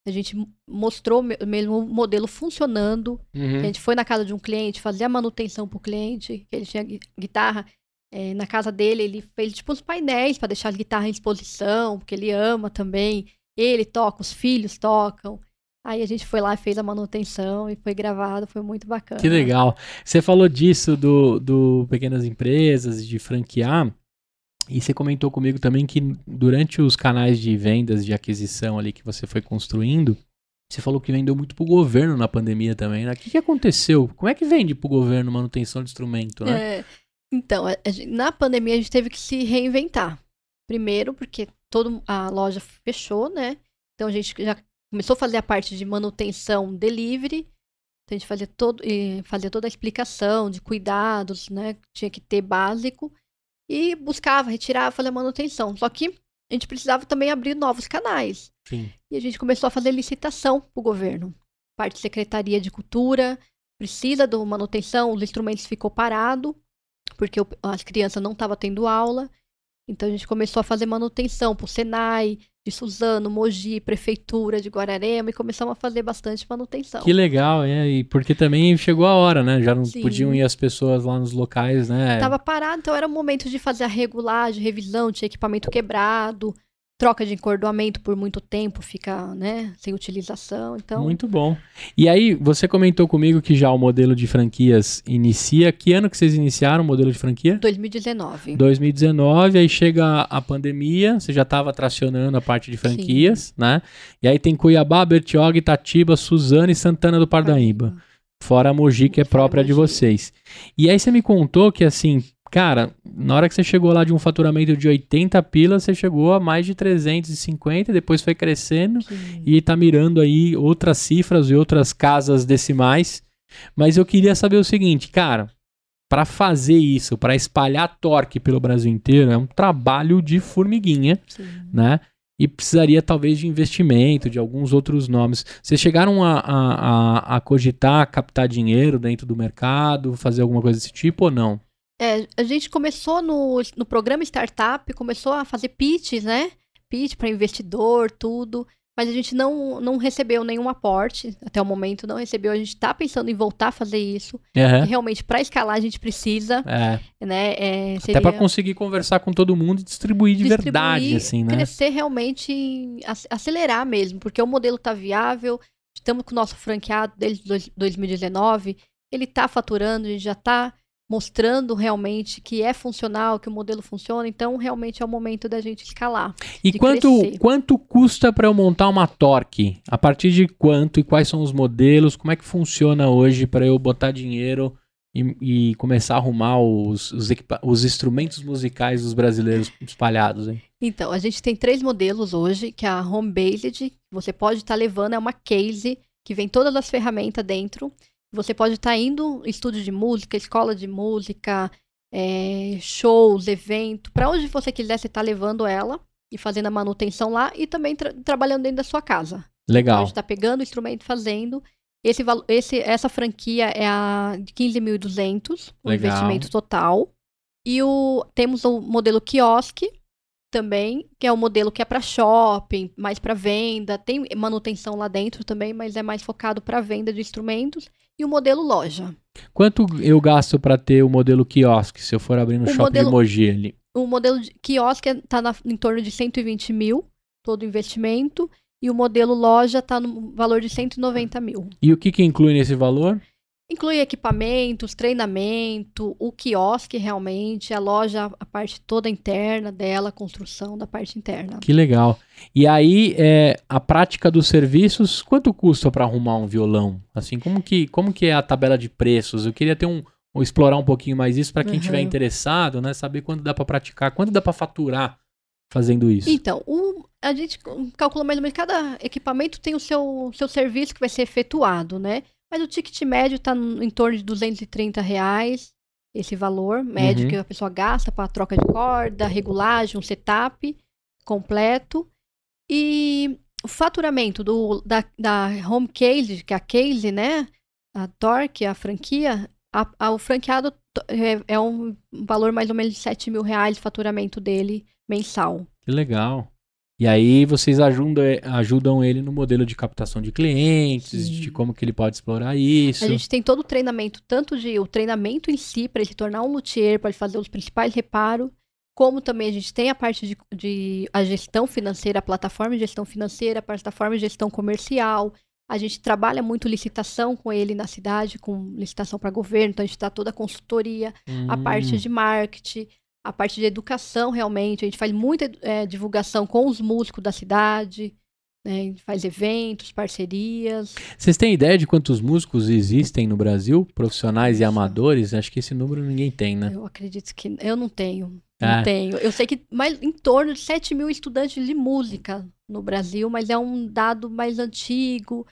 S2: A gente mostrou mesmo o modelo funcionando. Uhum. A gente foi na casa de um cliente, fazer a manutenção para o cliente, que ele tinha guitarra. É, na casa dele, ele fez tipo uns painéis para deixar a guitarra em exposição, porque ele ama também. Ele toca, os filhos tocam. Aí a gente foi lá, e fez a manutenção e foi gravado, foi muito bacana. Que legal.
S1: Você falou disso do, do pequenas empresas, de franquear. E você comentou comigo também que durante os canais de vendas, de aquisição ali que você foi construindo, você falou que vendeu muito pro governo na pandemia também, né? O que, que aconteceu? Como é que vende pro governo manutenção de instrumento, né? É,
S2: então, na pandemia a gente teve que se reinventar. Primeiro, porque todo a loja fechou, né? Então a gente já começou a fazer a parte de manutenção delivery. Então a gente fazia, todo, eh, fazia toda a explicação de cuidados, né? Tinha que ter básico. E buscava, retirava, fazia manutenção. Só que a gente precisava também abrir novos canais. Sim. E a gente começou a fazer licitação para o governo. Parte Secretaria de Cultura precisa de manutenção, os instrumentos ficou parado, porque as crianças não estavam tendo aula. Então a gente começou a fazer manutenção para o Senai, de Suzano, Mogi, Prefeitura de Guararema e começamos a fazer bastante manutenção. Que
S1: legal, é, e porque também chegou a hora, né? Já não Sim. podiam ir as pessoas lá nos locais, né? Tava
S2: parado, então era o momento de fazer a regulagem, revisão, tinha equipamento quebrado, troca de encordoamento por muito tempo, fica né, sem utilização. Então... Muito
S1: bom. E aí, você comentou comigo que já o modelo de franquias inicia. Que ano que vocês iniciaram o modelo de franquia?
S2: 2019.
S1: 2019, aí chega a pandemia, você já estava tracionando a parte de franquias, Sim. né? E aí tem Cuiabá, Bertioga, Itatiba, Suzana e Santana do Pardaíba. Pardaíba. Fora a Mogi, que é própria de vocês. E aí você me contou que, assim, Cara, na hora que você chegou lá de um faturamento de 80 pilas, você chegou a mais de 350, depois foi crescendo Sim. e tá mirando aí outras cifras e outras casas decimais. Mas eu queria saber o seguinte, cara, para fazer isso, para espalhar torque pelo Brasil inteiro, é um trabalho de formiguinha, Sim. né? E precisaria talvez de investimento, de alguns outros nomes. Vocês chegaram a, a, a, a cogitar captar dinheiro dentro do mercado, fazer alguma coisa desse tipo ou não?
S2: É, a gente começou no, no programa startup, começou a fazer pitches, né? Pitch para investidor, tudo. Mas a gente não, não recebeu nenhum aporte até o momento, não recebeu. A gente está pensando em voltar a fazer isso. Uhum. Realmente, para escalar, a gente precisa. É. Né? É, seria... Até para conseguir
S1: conversar com todo mundo e distribuir de distribuir, verdade, assim, né? Crescer
S2: realmente, acelerar mesmo, porque o modelo está viável. Estamos com o nosso franqueado desde 2019. Ele está faturando, a gente já está mostrando realmente que é funcional, que o modelo funciona, então realmente é o momento da gente escalar.
S1: E quanto, quanto custa para eu montar uma torque? A partir de quanto e quais são os modelos? Como é que funciona hoje para eu botar dinheiro e, e, começar a arrumar os, os, os instrumentos musicais dos brasileiros espalhados? Hein?
S2: Então, a gente tem três modelos hoje, que é a Home Based, você pode estar tá levando, é uma case que vem todas as ferramentas dentro. Você pode estar tá indo estúdio de música, escola de música, é, shows, evento, para onde você quiser, você está levando ela e fazendo a manutenção lá e também tra trabalhando dentro da sua casa. Legal. Então, está pegando o instrumento, fazendo. Esse, esse, essa franquia é a de 15.200, o investimento total. E o, temos o modelo quiosque também, que é o modelo que é para shopping, mais para venda, tem manutenção lá dentro também, mas é mais focado para venda de instrumentos e o modelo loja.
S1: Quanto eu gasto para ter o modelo quiosque, se eu for abrir no o shopping modelo, de Mogi ali?
S2: O modelo de quiosque está é, em torno de 120 mil, todo investimento, e o modelo loja está no valor de 190 mil.
S1: E o que, que inclui nesse valor?
S2: Inclui equipamentos, treinamento, o quiosque realmente, a loja, a parte toda interna dela, a construção da parte interna.
S1: Que legal. E aí, é, a prática dos serviços, quanto custa para arrumar um violão? Assim, como que, como que é a tabela de preços? Eu queria ter um, explorar um pouquinho mais isso para quem estiver uhum. interessado, né? Saber quanto dá para praticar, quanto dá para faturar fazendo isso.
S2: Então, o, a gente calcula mais ou menos cada equipamento tem o seu, seu serviço que vai ser efetuado, né? Mas o ticket médio está em torno de 230 reais, esse valor médio uhum. que a pessoa gasta para troca de corda, regulagem, um setup completo. E o faturamento do, da, da Home Case, que é a Case, né? A Torque, a franquia, a, a, o franqueado é, é, um valor mais ou menos de 7 mil reais o faturamento dele mensal.
S1: Que legal. E aí vocês ajudam, ajudam ele no modelo de captação de clientes, Sim. de como que ele pode explorar isso. A gente
S2: tem todo o treinamento, tanto de o treinamento em si para ele se tornar um luthier, para ele fazer os principais reparos, como também a gente tem a parte de, de a gestão financeira, a plataforma de gestão financeira, a plataforma de gestão comercial. A gente trabalha muito licitação com ele na cidade, com licitação para governo, então a gente está toda a consultoria, hum. a parte hum. de marketing, a parte de educação realmente. A gente faz muita é, divulgação com os músicos da cidade, né? a gente faz eventos, parcerias.
S1: Vocês têm ideia de quantos músicos existem no Brasil, profissionais e amadores? Acho que esse número ninguém tem, né?
S2: Eu acredito que. Eu não tenho. Não ah. tenho. Eu sei que mais em torno de 7 mil estudantes de música no Brasil, mas é um dado mais antigo.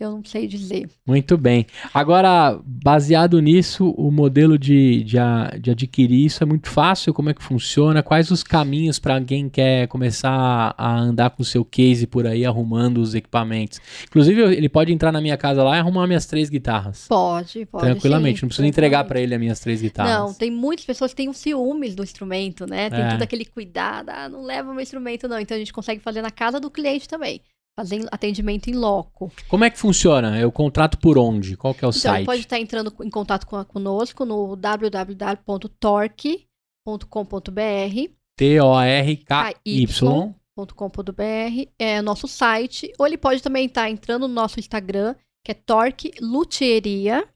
S2: Eu não sei dizer.
S1: Muito bem. Agora, baseado nisso, o modelo de, de, de adquirir isso é muito fácil? Como é que funciona? Quais os caminhos para alguém quer começar a andar com o seu case por aí, arrumando os equipamentos? Inclusive, ele pode entrar na minha casa lá e arrumar minhas três guitarras.
S2: Pode, pode. Tranquilamente,
S1: sim, não precisa entregar para ele as minhas três guitarras. Não,
S2: tem muitas pessoas que têm um ciúmes do instrumento, né? Tem é. todo aquele cuidado, ah, não leva o meu instrumento, não. Então a gente consegue fazer na casa do cliente também fazem atendimento em loco.
S1: Como é que funciona? Eu é contrato por onde? Qual que é o então, site? pode
S2: estar entrando em contato com, conosco no www.torque.com.br
S1: T-O-R-K-Y
S2: .com.br é nosso site, ou ele pode também estar entrando no nosso Instagram, que é Torque Luteria.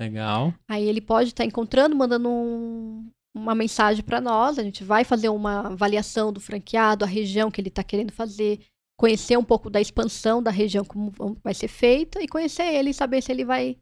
S2: Legal. Aí ele pode estar encontrando, mandando um, uma mensagem para nós, a gente vai fazer uma avaliação do franqueado, a região que ele está querendo fazer, conhecer um pouco da expansão da região, como vai ser feita, e conhecer ele e saber se ele vai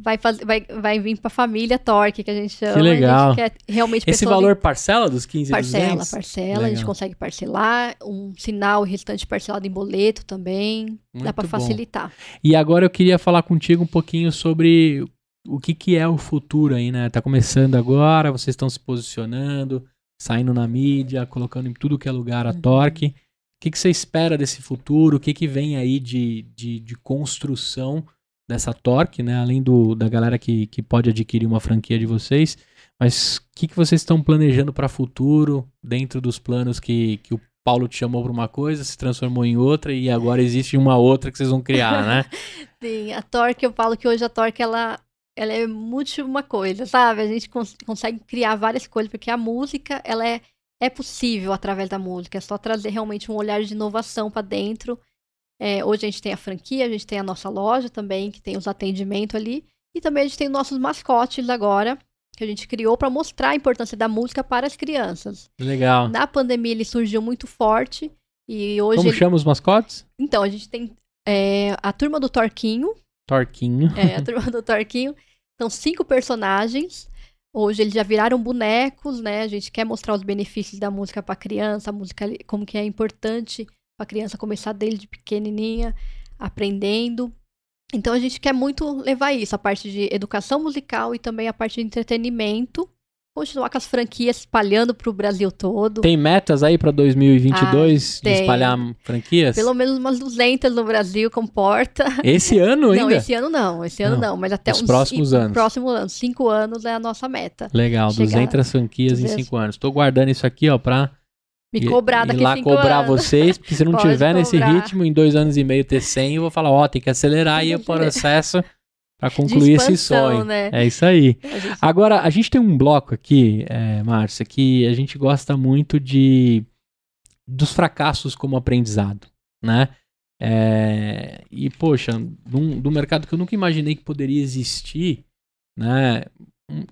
S2: vai fazer vai, vai vir para a família Torque, que a gente chama. Que legal. realmente Esse valor
S1: parcela dos 15 Parcela, 200? parcela, legal. a gente
S2: consegue parcelar, um sinal restante parcelado em boleto também, Muito dá para facilitar.
S1: E agora eu queria falar contigo um pouquinho sobre o que, que é o futuro aí, né? Tá começando agora, vocês estão se posicionando, saindo na mídia, colocando em tudo que é lugar a uhum. Torque. O que, que você espera desse futuro? O que, que vem aí de, de, de construção dessa Torque, né? Além do, da galera que, que pode adquirir uma franquia de vocês. Mas o que, que vocês estão planejando para futuro, dentro dos planos que, que o Paulo te chamou para uma coisa, se transformou em outra e agora existe uma outra que vocês vão criar, né?
S2: Sim, a Torque, eu falo que hoje a Torque, ela, ela é múltipla uma coisa, sabe? A gente cons consegue criar várias coisas, porque a música, ela é é possível através da música, é só trazer realmente um olhar de inovação para dentro. É, hoje a gente tem a franquia, a gente tem a nossa loja também, que tem os atendimentos ali, e também a gente tem nossos mascotes agora, que a gente criou para mostrar a importância da música para as crianças.
S1: Legal. Na
S2: pandemia ele surgiu muito forte e hoje. Como ele... chama os
S1: mascotes?
S2: Então, a gente tem é, a turma do Torquinho.
S1: Torquinho. É, a
S2: turma do Torquinho. São cinco personagens. Hoje eles já viraram bonecos, né? A gente quer mostrar os benefícios da música para criança, a música como que é importante para a criança começar desde pequenininha aprendendo. Então a gente quer muito levar isso, a parte de educação musical e também a parte de entretenimento continuar com as franquias espalhando para o Brasil todo. Tem
S1: metas aí para 2022 ah, de espalhar franquias? Pelo
S2: menos umas 200 no Brasil comporta. Esse ano ainda? Não, esse ano não, esse ano não, não mas até os uns próximos anos. Próximo ano, cinco anos é a nossa meta. Legal, 200 franquias em cinco
S1: anos. Estou guardando isso aqui, ó, para
S2: me cobrar daqui e lá cobrar anos. vocês, porque se não Pode tiver cobrar. nesse ritmo,
S1: em dois anos e meio ter 100, eu vou falar, ó, tem que acelerar aí o processo para concluir esse sonho. Né? É isso aí. A gente... Agora, a gente tem um bloco aqui, é, Márcia, que a gente gosta muito de dos fracassos como aprendizado, né? É, e, poxa, do mercado que eu nunca imaginei que poderia existir, né?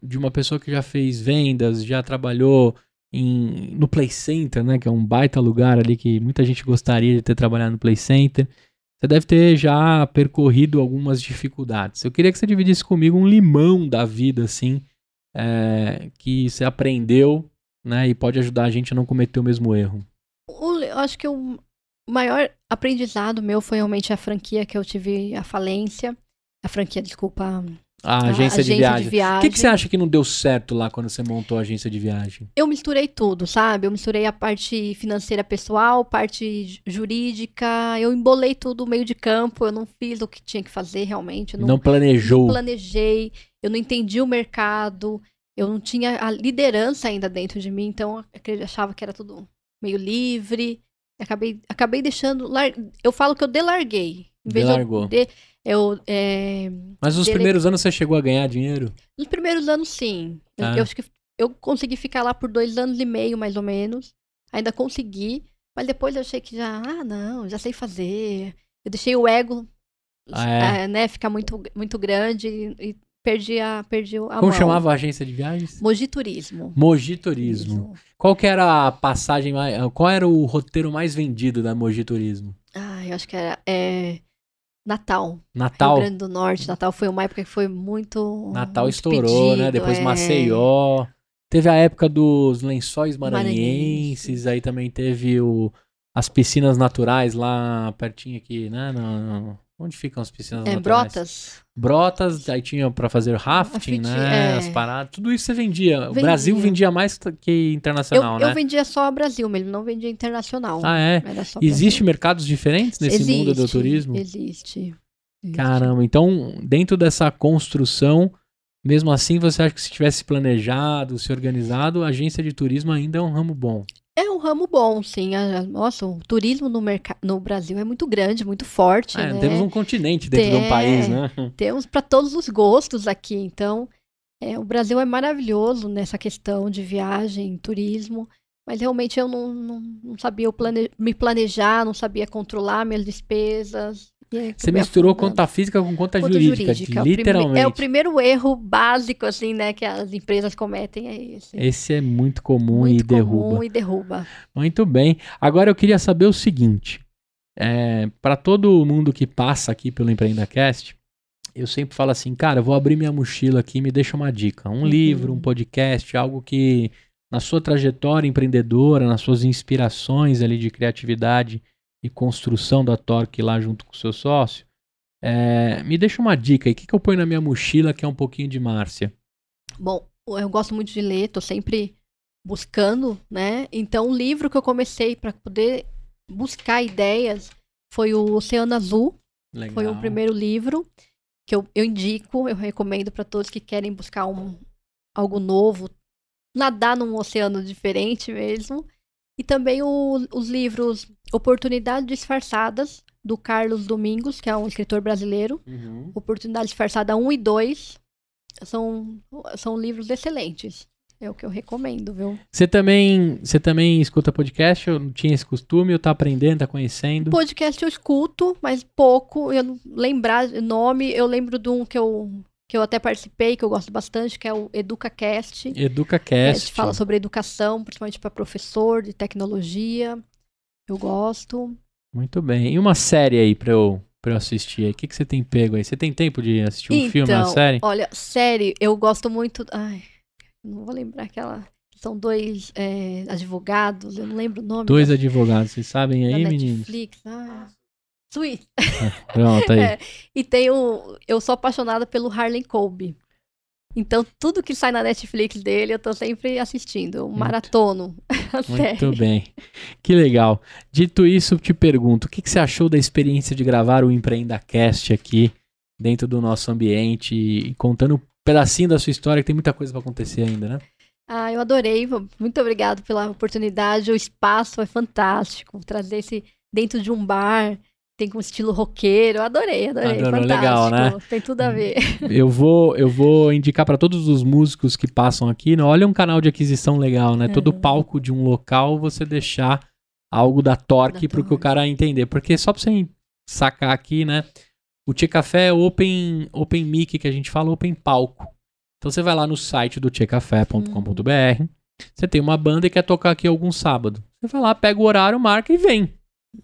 S1: De uma pessoa que já fez vendas, já trabalhou em, no Play Center, né? Que é um baita lugar ali que muita gente gostaria de ter trabalhado no Play Center. Você deve ter já percorrido algumas dificuldades. Eu queria que você dividisse comigo um limão da vida, assim, é, que você aprendeu, né, e pode ajudar a gente a não cometer o mesmo erro.
S2: eu acho que o maior aprendizado meu foi realmente a franquia que eu tive a falência, a franquia, desculpa, a agência, ah, a agência de, viagem. O que, que você acha
S1: que não deu certo lá quando você montou a agência de viagem?
S2: Eu misturei tudo, sabe? Eu misturei a parte financeira pessoal, parte jurídica, eu embolei tudo meio de campo, eu não fiz o que tinha que fazer realmente. Eu não, não planejou. Não planejei, eu não entendi o mercado, eu não tinha a liderança ainda dentro de mim, então eu achava que era tudo meio livre. Acabei, acabei deixando. Lar... Eu falo que eu delarguei. Delargou. de... Eu, é, Mas nos dele... primeiros anos
S1: você chegou a ganhar dinheiro?
S2: Nos primeiros anos, sim. Ah. Eu, eu, eu consegui ficar lá por dois anos e meio, mais ou menos. Ainda consegui. Mas depois eu achei que já, ah, não, já sei fazer. Eu deixei o ego ah, é? é né, ficar muito, muito grande e, e perdi a, perdi a Como mão. chamava a agência
S1: de viagens? Mogi
S2: Turismo.
S1: Mogi Turismo. Qual que era a passagem, qual era o roteiro mais vendido da Mogi Turismo?
S2: Ah, eu acho que era é, Natal. Natal. Rio Grande do Norte, Natal foi uma época que foi muito. Natal muito estourou, pedido, né? Depois é... Maceió.
S1: Teve a época dos lençóis maranhenses, Maranhense. aí também teve o, as piscinas naturais lá pertinho aqui, né? No, no, Onde ficam as piscinas é, naturais? Brotas. Brotas, aí tinha para fazer rafting, né? É. As paradas. Tudo isso você vendia. vendia. O Brasil vendia mais que internacional, eu, né? Eu
S2: vendia só Brasil, mas ele não vendia internacional. Ah, é? Existe
S1: mercados diferentes nesse existe, mundo do turismo?
S2: Existe, existe.
S1: Caramba, então dentro dessa construção, mesmo assim você acha que se tivesse planejado, se organizado, a agência de turismo ainda é um ramo bom?
S2: É um ramo bom, sim. Nossa, o turismo no, no Brasil é muito grande, muito forte. É, né? Temos um
S1: continente dentro Tem, de um país, né? É,
S2: temos para todos os gostos aqui. Então, é, o Brasil é maravilhoso nessa questão de viagem, turismo. Mas realmente eu não, não, não sabia plane me planejar, não sabia controlar minhas despesas. É Você misturou
S1: conta física com conta, conta jurídica, jurídica, é literalmente. É o,
S2: primeiro erro básico, assim, né, que as empresas cometem. É esse.
S1: Assim. esse é muito comum muito e comum derruba. comum e derruba. Muito bem. Agora eu queria saber o seguinte. É, para todo mundo que passa aqui pelo EmpreendaCast, eu sempre falo assim, cara, vou abrir minha mochila aqui e me deixa uma dica. Um uhum. livro, um podcast, algo que na sua trajetória empreendedora, nas suas inspirações ali de criatividade, e construção da Torque lá junto com o seu sócio, é, me deixa uma dica aí. O que, que eu ponho na minha mochila que é um pouquinho de Márcia?
S2: Bom, eu gosto muito de ler, tô sempre buscando, né? Então, o livro que eu comecei para poder buscar ideias foi o Oceano Azul. Legal. Foi o primeiro livro que eu, eu indico, eu recomendo para todos que querem buscar um, algo novo, nadar num oceano diferente mesmo. E também o, os livros Oportunidades Disfarçadas, do Carlos Domingos, que é um escritor brasileiro. Uhum. Oportunidade Disfarçada 1 e 2. São, são livros excelentes. É o que eu recomendo, viu?
S1: Você também, você também escuta podcast? Eu não tinha esse costume, eu tá aprendendo, tá conhecendo?
S2: Podcast eu escuto, mas pouco. Eu lembrar nome, eu lembro de um que eu que eu até participei, que eu gosto bastante, que é o EducaCast. EducaCast. É, fala sobre educação, principalmente para professor, de tecnologia. Eu gosto.
S1: Muito bem. E uma série aí para eu, eu assistir? O que, que você tem pego aí? Você tem tempo de assistir um então, filme, uma então, série?
S2: Olha, série, eu gosto muito. Ai, não vou lembrar aquela. São dois é, advogados, eu não lembro o nome. Dois
S1: da... advogados, vocês sabem aí, meninos?
S2: Netflix, ah. Sweet. Pronto, aí. É. E tem o. Eu sou apaixonada pelo Harlan Colby. Então, tudo que sai na Netflix dele, eu tô sempre assistindo. Um maratono. Muito
S1: bem. Que legal. Dito isso, te pergunto, o que, que você achou da experiência de gravar o EmpreendaCast aqui, dentro do nosso ambiente, e contando um pedacinho da sua história, que tem muita coisa para acontecer ainda, né?
S2: Ah, eu adorei. Muito obrigado pela oportunidade. O espaço é fantástico. Trazer esse dentro de um bar, tem com estilo roqueiro. Adorei, adorei. Adorou, Fantástico. Legal, né? Tem tudo a ver. Eu
S1: vou, eu vou indicar para todos os músicos que passam aqui. Né? Olha um canal de aquisição legal, né? É. Todo palco de um local você deixar algo da torque para que o cara entender. Porque só para você sacar aqui, né? O Tchecafé Café é open, open mic que a gente fala, open palco. Então você vai lá no site do tchecafé.com.br. Hum. Você tem uma banda e quer tocar aqui algum sábado. Você vai lá, pega o horário, marca e vem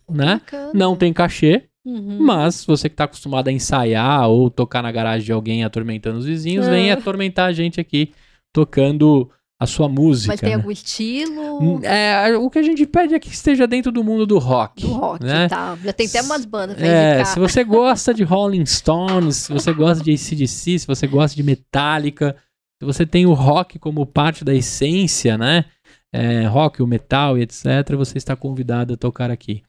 S1: né? Não né? tem cachê. Uhum. Mas você que está acostumado a ensaiar ou tocar na garagem de alguém atormentando os vizinhos, vem ah. atormentar a gente aqui tocando a sua música. Mas tem né? algum
S2: estilo?
S1: É, o que a gente pede é que esteja dentro do mundo do rock. Do
S2: rock, né? tá. Já tem até umas bandas pra é, Se você
S1: gosta de Rolling Stones, se você gosta de ACDC, se você gosta de Metallica, se você tem o rock como parte da essência, né? é, rock, o metal e etc., você está convidado a tocar aqui.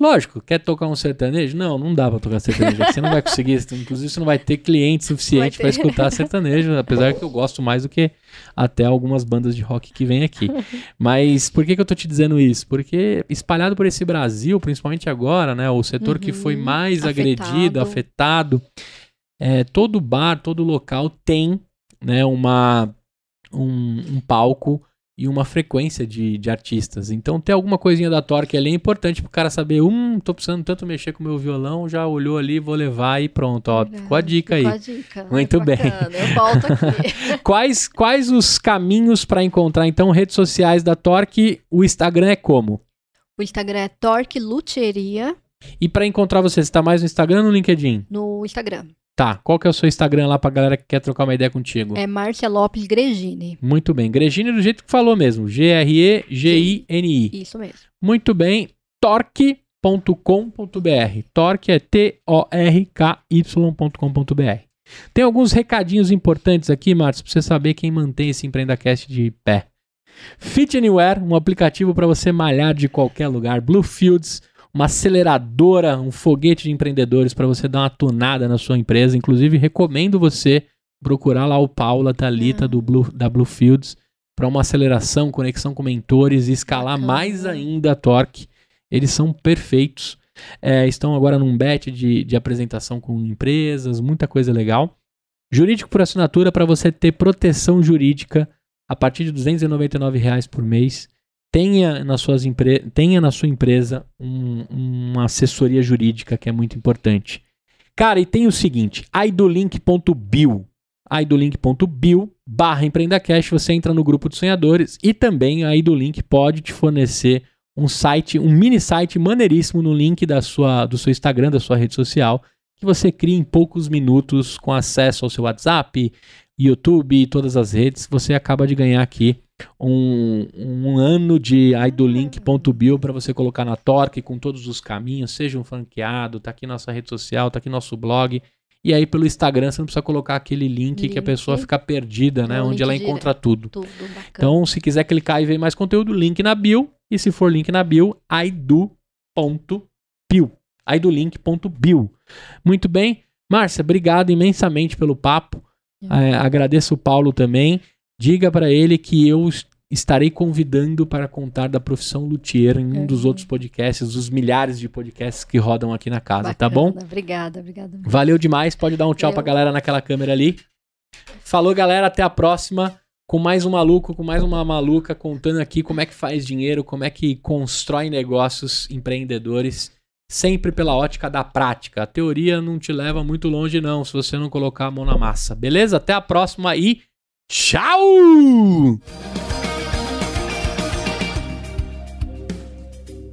S1: Lógico, quer tocar um sertanejo? Não, não dá pra tocar sertanejo. Você não vai conseguir, inclusive você não vai ter cliente suficiente para escutar sertanejo, apesar que eu gosto mais do que até algumas bandas de rock que vem aqui. Mas por que, que eu tô te dizendo isso? Porque espalhado por esse Brasil, principalmente agora, né, o setor uhum, que foi uhum. mais afetado. agredido, afetado, é, todo bar, todo local tem, né, uma um, um palco e uma frequência de, de artistas. Então ter alguma coisinha da Torque ali é importante pro cara saber, hum, tô precisando tanto mexer com o meu violão, já olhou ali, vou levar e pronto, ó, ficou a dica ficou aí. A dica. Né? Muito é bem. Eu volto aqui. quais, quais os caminhos para encontrar então redes sociais da Torque? O Instagram é como?
S2: O Instagram é Torque Luteria
S1: e para encontrar você, você tá mais no Instagram ou no LinkedIn?
S2: No Instagram.
S1: Tá, qual que é o seu Instagram lá pra galera que quer trocar uma ideia contigo? É
S2: Marcia Lopes Gregini.
S1: Muito bem, Gregini do jeito que falou mesmo, G-R-E-G-I-N-I. Isso mesmo. Muito bem, torque.com.br, torque é T-O-R-K-Y.com.br. Tem alguns recadinhos importantes aqui, Márcio, pra você saber quem mantém esse Empreendacast de pé. Fit Anywhere, um aplicativo para você malhar de qualquer lugar. Bluefields, uma aceleradora, um foguete de empreendedores para você dar uma tunada na sua empresa. Inclusive, recomendo você procurar lá o Paula Talita uhum. do Blue, da Bluefields para uma aceleração, conexão com mentores e escalar mais ainda a Torque. Eles são perfeitos. É, estão agora num bet de, de apresentação com empresas, muita coisa legal. Jurídico por assinatura para você ter proteção jurídica a partir de R$ 299 por mês tenha na, suas empre... tenha na sua empresa um, uma assessoria jurídica que é muito importante. Cara, e tem o seguinte, idolink.bio, idolink.bio barra empreendacash, você entra no grupo de sonhadores e também a idolink pode te fornecer um site, um mini site maneiríssimo no link da sua, do seu Instagram, da sua rede social, que você cria em poucos minutos com acesso ao seu WhatsApp, YouTube e todas as redes, você acaba de ganhar aqui um, um ano de ah. idolink.bio para você colocar na Torque com todos os caminhos, seja um franqueado, tá aqui nossa rede social, tá aqui nosso blog. E aí pelo Instagram você não precisa colocar aquele link, link. que a pessoa fica perdida, né? um é, onde ela encontra tudo. tudo então, se quiser clicar e ver mais conteúdo, link na bio. E se for link na bio, aidu.bio. aidolink.bio. Muito bem. Márcia, obrigado imensamente pelo papo. É, agradeço o Paulo também. Diga para ele que eu estarei convidando para contar da profissão luthier em um dos uhum. outros podcasts, dos milhares de podcasts que rodam aqui na casa, Bacana, tá bom?
S2: Obrigada, obrigada.
S1: Valeu demais, pode dar um tchau para pra galera naquela câmera ali. Falou, galera, até a próxima com mais um maluco, com mais uma maluca contando aqui como é que faz dinheiro, como é que constrói negócios empreendedores, sempre pela ótica da prática. A teoria não te leva muito longe não, se você não colocar a mão na massa. Beleza? Até a próxima e
S2: Tchau!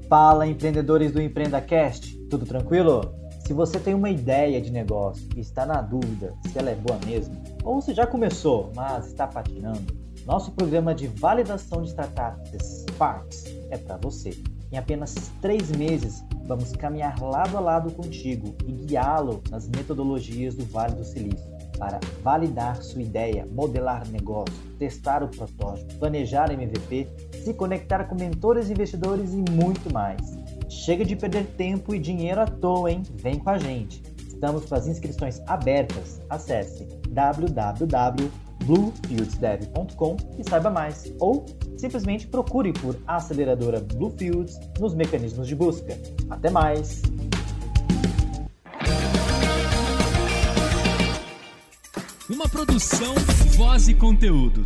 S2: Fala, empreendedores do EmpreendaCast, tudo tranquilo? Se você tem uma ideia de negócio e está na dúvida se ela é boa mesmo, ou se já começou, mas está patinando, nosso programa de validação de startups Sparks é para você. Em apenas três meses, vamos caminhar lado a lado contigo e guiá-lo nas metodologias do Vale do Silício para validar sua ideia, modelar negócio, testar o protótipo, planejar MVP, se conectar com mentores, e investidores e muito mais. Chega de perder tempo e dinheiro à toa, hein? Vem com a gente. Estamos com as inscrições abertas. Acesse www.bluefieldsdev.com e saiba mais. Ou simplesmente procure por aceleradora Bluefields nos mecanismos de busca. Até mais!
S1: Uma produção, voz e conteúdo.